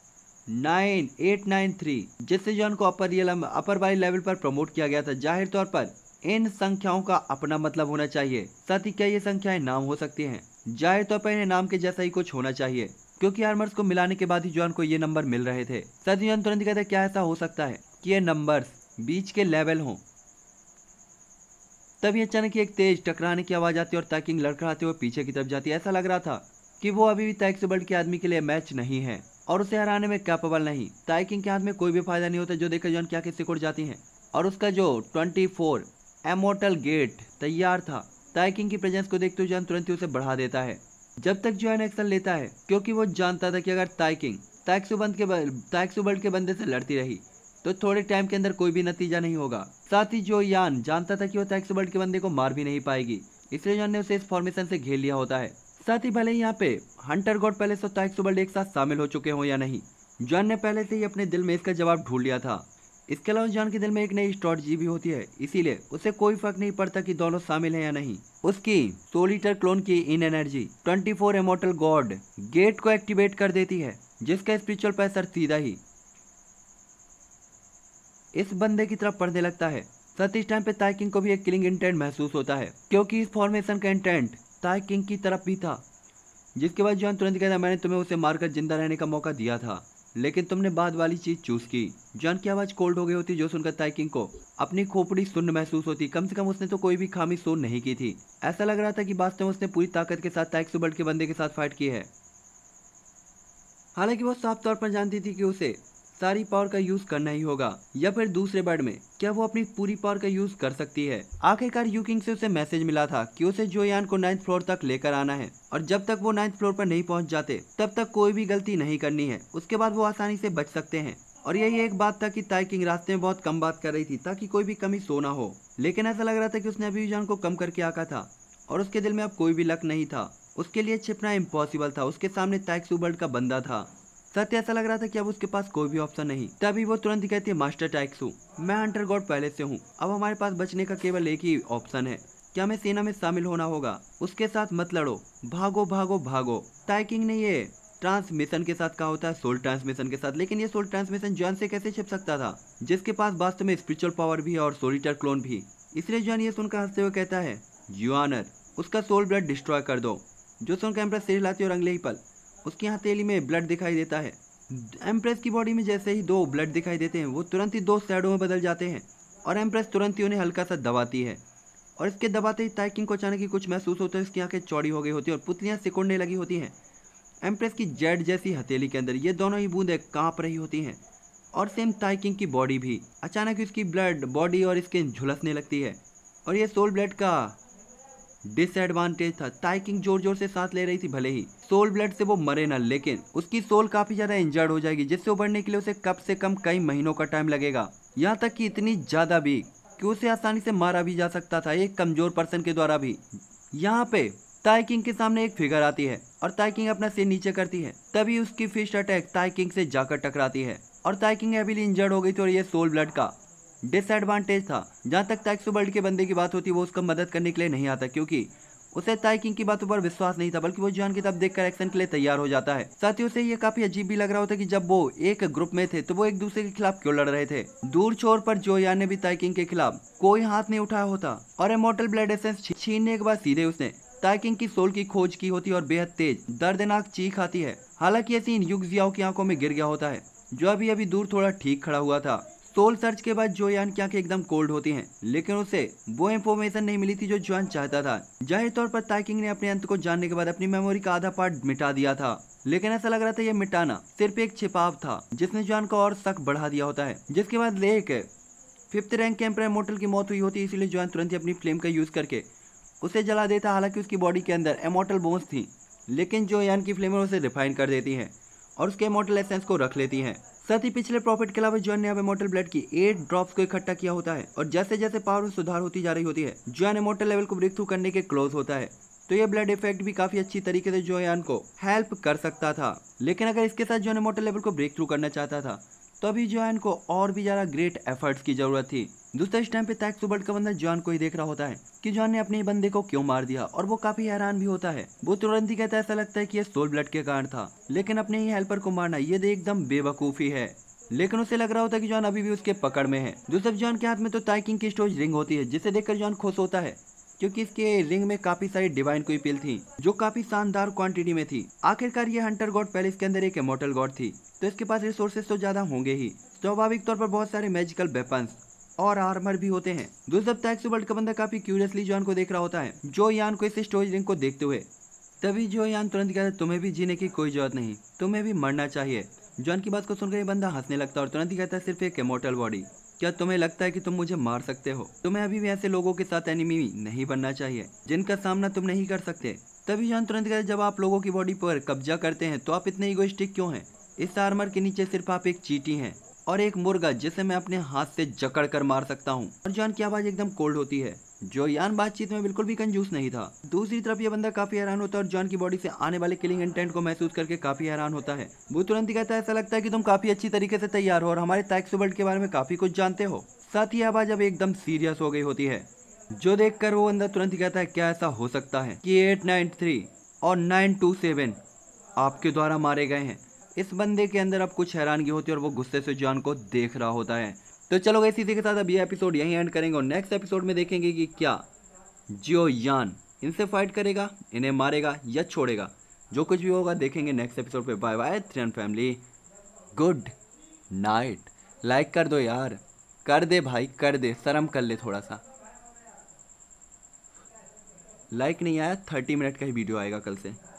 नाइन एट नाइन थ्री जिससे जॉन को अपर रियल अपर वाली लेवल पर प्रमोट किया गया था जाहिर तौर पर इन संख्याओं का अपना मतलब होना चाहिए साथ ही क्या ये संख्याएं नाम हो सकती हैं जाहिर तौर तो पर इन्हें नाम के जैसा ही कुछ होना चाहिए क्योंकि आर्मर्स को मिलाने के बाद ही जॉन को ये नंबर मिल रहे थे सत्यजन तुरंत कहते क्या ऐसा हो सकता है कि ये नंबर्स बीच के लेवल हों तभी अचानक एक तेज टकराने की आवाज आती और तैकिंग लड़खड़ाते हुए पीछे की तरफ जाती ऐसा लग रहा था कि वो अभी भी तैक्सबल्ट के आदमी के लिए मैच नहीं है और उसे हराने में कैपेबल नहीं ताइकिंग के हाथ में कोई भी फायदा नहीं होता जो देखकर जॉन क्या के सिकुड़ जाती हैं और उसका जो 24 फोर एमोटल गेट तैयार था ताइकिंग की प्रेजेंस को देखते हुए जान तुरंत ही उसे बढ़ा देता है जब तक जॉन एक्शन लेता है क्योंकि वो जानता था कि अगर ताइकिंग ताइक्सुबंद के ताइक्सुबल्ट के बंदे से लड़ती रही तो थोड़े टाइम के अंदर कोई भी नतीजा नहीं होगा साथ ही जो यान जानता था कि वो ताइक्सुबल्ट के बंदे को मार भी नहीं पाएगी इसलिए जॉन ने उसे इस फॉर्मेशन से घेर लिया होता है साथ ही भले यहाँ पे हंटर गॉड पैलेस और ताइक्सुबल्ट एक साथ शामिल हो चुके हों या नहीं जॉन ने पहले से ही अपने दिल में इसका जवाब ढूंढ लिया था इसके अलावा जॉन के दिल में एक नई स्ट्रॉटजी भी होती है इसीलिए उसे कोई फर्क नहीं पड़ता कि दोनों शामिल है या नहीं उसकी सोलिटर क्लोन की इन energy 24 four immortal god gate को एक्टिवेट कर देती है जिसका स्पिरिचुअल पैसर सीधा ही इस बंदे की तरफ पढ़ने लगता है साथ इस टाइम पे ताइकिंग को भी एक किलिंग इंटेंट महसूस होता है क्योंकि इस फॉर्मेशन का इंटेंट ताइकिंग की तरफ भी था जिसके बाद जॉन तुरंत कहता मैंने तुम्हें उसे मारकर जिंदा रहने का मौका दिया था लेकिन तुमने बाद वाली चीज चूज की जॉन की आवाज कोल्ड हो गई होती जो सुनकर ताइकिंग को अपनी खोपड़ी सुन महसूस होती कम से कम उसने तो कोई भी खामी सुन नहीं की थी ऐसा लग रहा था कि वास्तव में उसने पूरी ताकत के साथ ताइक सुबर्ट के बंदे के साथ फाइट की है हालांकि वो साफ तौर पर जानती थी कि उसे सारी पावर का यूज करना ही होगा या फिर दूसरे बर्ड में क्या वो अपनी पूरी पावर का यूज कर सकती है आखिरकार यूकिंग से उसे मैसेज मिला था कि उसे जोयान को नाइन्थ फ्लोर तक लेकर आना है और जब तक वो नाइन्थ फ्लोर पर नहीं पहुंच जाते तब तक कोई भी गलती नहीं करनी है उसके बाद वो आसानी से बच सकते हैं और यही एक बात था कि ताइकिंग रास्ते में बहुत कम बात कर रही थी ताकि कोई भी कमी सो ना हो लेकिन ऐसा लग रहा था कि उसने अभी जान को कम करके आका था और उसके दिल में अब कोई भी लक नहीं था उसके लिए छिपना इम्पॉसिबल था उसके सामने ताइक सुबर्ड का बंदा था सत्य ऐसा लग रहा था कि अब उसके पास कोई भी ऑप्शन नहीं तभी वो तुरंत कहती है मास्टर हूँ मैं हंटर गॉड पहले से हूँ अब हमारे पास बचने का केवल एक ही ऑप्शन है क्या हमें सेना में शामिल होना होगा उसके साथ मत लड़ो भागो भागो भागो टाइकिंग ने ये ट्रांसमिशन के साथ कहा होता है सोल ट्रांसमिशन के साथ लेकिन ये सोल ट्रांसमिशन जॉन से कैसे छिप सकता था जिसके पास वास्तव में स्पिरिचुअल पावर भी है और सोलिटर क्लोन भी इसलिए जॉन ये सुनकर हंसते हुए कहता है जुआनर उसका सोल ब्लड डिस्ट्रॉय कर दो जो सुनकर एम्प्रेस सिर लाती और अगले ही पल उसकी हथेली में ब्लड दिखाई देता है एम्प्रेस की बॉडी में जैसे ही दो ब्लड दिखाई देते हैं वो तुरंत ही दो शैडो में बदल जाते हैं और एम्प्रेस तुरंत ही उन्हें हल्का सा दबाती है और इसके दबाते ही ताइकिंग को अचानक ही कुछ महसूस होता है उसकी आंखें चौड़ी हो गई होती है और पुतलियाँ सिकुड़ने लगी होती हैं एम्प्रेस की जेड जैसी हथेली के अंदर ये दोनों ही बूंदें कांप रही होती हैं और सेम ताइकिंग की बॉडी भी अचानक उसकी ब्लड बॉडी और स्किन झुलसने लगती है और ये सोल ब्लड का डिसएडवांटेज था ताइकिंग जोर जोर से सांस ले रही थी भले ही सोल ब्लड से वो मरे ना लेकिन उसकी सोल काफी ज्यादा इंजर्ड हो जाएगी जिससे उबरने के लिए उसे कब से कम कई महीनों का टाइम लगेगा यहाँ तक कि इतनी ज्यादा भी कि उसे आसानी से मारा भी जा सकता था एक कमजोर पर्सन के द्वारा भी यहाँ पे ताइकिंग के सामने एक फिगर आती है और ताइकिंग अपना सिर नीचे करती है तभी उसकी फिश अटैक ताइकिंग से जाकर टकराती है और ताइकिंग अभी इंजर्ड हो गई थी और ये सोल ब्लड का डिसएडवांटेज था जहाँ तक टैक्सो वर्ल्ड के बंदे की बात होती वो उसका मदद करने के लिए नहीं आता क्योंकि उसे ताइकिंग की बातों पर विश्वास नहीं था बल्कि वो जान देख देखकर एक्शन के लिए तैयार हो जाता है साथ ही उसे ये काफी अजीब भी लग रहा होता कि जब वो एक ग्रुप में थे तो वो एक दूसरे के खिलाफ क्यों लड़ रहे थे दूर छोर पर जोयान ने भी ताइकिंग के खिलाफ कोई हाथ नहीं उठाया होता और एमोटल ब्लड एसेंस छीनने के बाद सीधे उसने ताइकिंग की सोल की खोज की होती और बेहद तेज दर्दनाक चीख आती है हालांकि ये सीन युग जियाओ की आंखों में गिर गया होता है जो अभी अभी दूर थोड़ा ठीक खड़ा हुआ था सोल सर्च के बाद जोयान की आंखें एकदम कोल्ड होती हैं लेकिन उसे वो इन्फॉर्मेशन नहीं मिली थी जो जोयान चाहता था जाहिर तौर पर ताइकिंग ने अपने अंत को जानने के बाद अपनी मेमोरी का आधा पार्ट मिटा दिया था लेकिन ऐसा लग रहा था यह मिटाना सिर्फ एक छिपाव था जिसने जोयान को और शक बढ़ा दिया होता है जिसके बाद लेक फिफ्थ रैंक के एम्पर मोटल की मौत हुई होती है इसलिए जोयान तुरंत ही अपनी फ्लेम का यूज करके उसे जला देता हालांकि उसकी बॉडी के अंदर एमोटल बोन्स थी लेकिन जो यान की फ्लेमर उसे रिफाइन कर देती हैं और उसके एमोटल एसेंस को रख लेती हैं साथ ही पिछले प्रॉफिट के अलावा जॉन ने अब इमोटल ब्लड की एट ड्रॉप्स को इकट्ठा किया होता है और जैसे जैसे पावर में सुधार होती जा रही होती है जॉन इमोटल लेवल को ब्रेक थ्रू करने के क्लोज होता है तो ये ब्लड इफेक्ट भी काफी अच्छी तरीके से जोयान को हेल्प कर सकता था लेकिन अगर इसके साथ जोन इमोटल लेवल को ब्रेक थ्रू करना चाहता था तो अभी जोयान को और भी ज़्यादा ग्रेट एफर्ट्स की ज़रूरत थी दूसरा इस टाइम पे तैक तो सुबर्ट का बंदा जॉन को ही देख रहा होता है कि जॉन ने अपने बंदे को क्यों मार दिया और वो काफी हैरान भी होता है वो तुरंत ही कहता है ऐसा लगता है कि ये सोल ब्लड के कारण था लेकिन अपने ही हेल्पर को मारना ये एकदम बेवकूफ़ी है लेकिन उसे लग रहा होता है कि जॉन अभी भी उसके पकड़ में है दूसरे जॉन के हाथ में तो टाइकिंग की स्टोज रिंग होती है जिसे देखकर जॉन खुश होता है क्योंकि इसके रिंग में काफी सारी डिवाइन पिल थी जो काफी शानदार क्वांटिटी में थी आखिरकार ये हंटर गॉड पैलेस के अंदर एक मोटल गॉड थी तो इसके पास रिसोर्सेज तो ज्यादा होंगे ही स्वाभाविक तौर पर बहुत सारे मैजिकल वेपन्स और आर्मर भी होते हैं दूसरे सप्ताह वर्ल्ड का बंदा काफी क्यूरियसली जॉन को देख रहा होता है जो यान को इस स्टोरेज लिंक को देखते हुए तभी जो यान तुरंत कहता है तुम्हें भी जीने की कोई जरूरत नहीं तुम्हें भी मरना चाहिए जॉन की बात को सुनकर ये बंदा हंसने लगता है और तुरंत ही कहता है सिर्फ एक इमोटल बॉडी क्या तुम्हें लगता है कि तुम मुझे मार सकते हो तुम्हें अभी भी ऐसे लोगों के साथ एनिमी नहीं बनना चाहिए जिनका सामना तुम नहीं कर सकते तभी जान तुरंत कहते जब आप लोगों की बॉडी पर कब्जा करते हैं तो आप इतने इगोस्टिक क्यों हैं इस आर्मर के नीचे सिर्फ आप एक चीटी हैं और एक मुर्गा जिसे मैं अपने हाथ से जकड़ कर मार सकता हूँ और जॉन की आवाज एकदम कोल्ड होती है जो यान बातचीत में बिल्कुल भी कंजूस नहीं था दूसरी तरफ यह बंदा काफी हैरान होता है और जॉन की बॉडी से आने वाले किलिंग इंटेंट को महसूस करके काफी हैरान होता है वो तुरंत ही कहता है ऐसा लगता है कि तुम काफी अच्छी तरीके से तैयार हो और हमारे टैक्सोबल्ट के बारे में काफी कुछ जानते हो साथ ही आवाज अब एकदम सीरियस हो गई होती है जो देख वो बंदा तुरंत ही कहता है क्या ऐसा हो सकता है की एट नाइन थ्री और नाइन टू सेवन आपके द्वारा मारे गए हैं इस बंदे के अंदर अब कुछ हैरानगी होती है और वो गुस्से से जॉन को देख रहा होता है तो चलो गई इसी के साथ अब ये एपिसोड यहीं एंड करेंगे और नेक्स्ट एपिसोड में देखेंगे कि क्या जियो यान इनसे फाइट करेगा इन्हें मारेगा या छोड़ेगा जो कुछ भी होगा देखेंगे नेक्स्ट एपिसोड पे बाय बाय थ्रियन फैमिली गुड नाइट लाइक कर दो यार कर दे भाई कर दे शर्म कर ले थोड़ा सा लाइक नहीं आया थर्टी मिनट का ही वीडियो आएगा कल से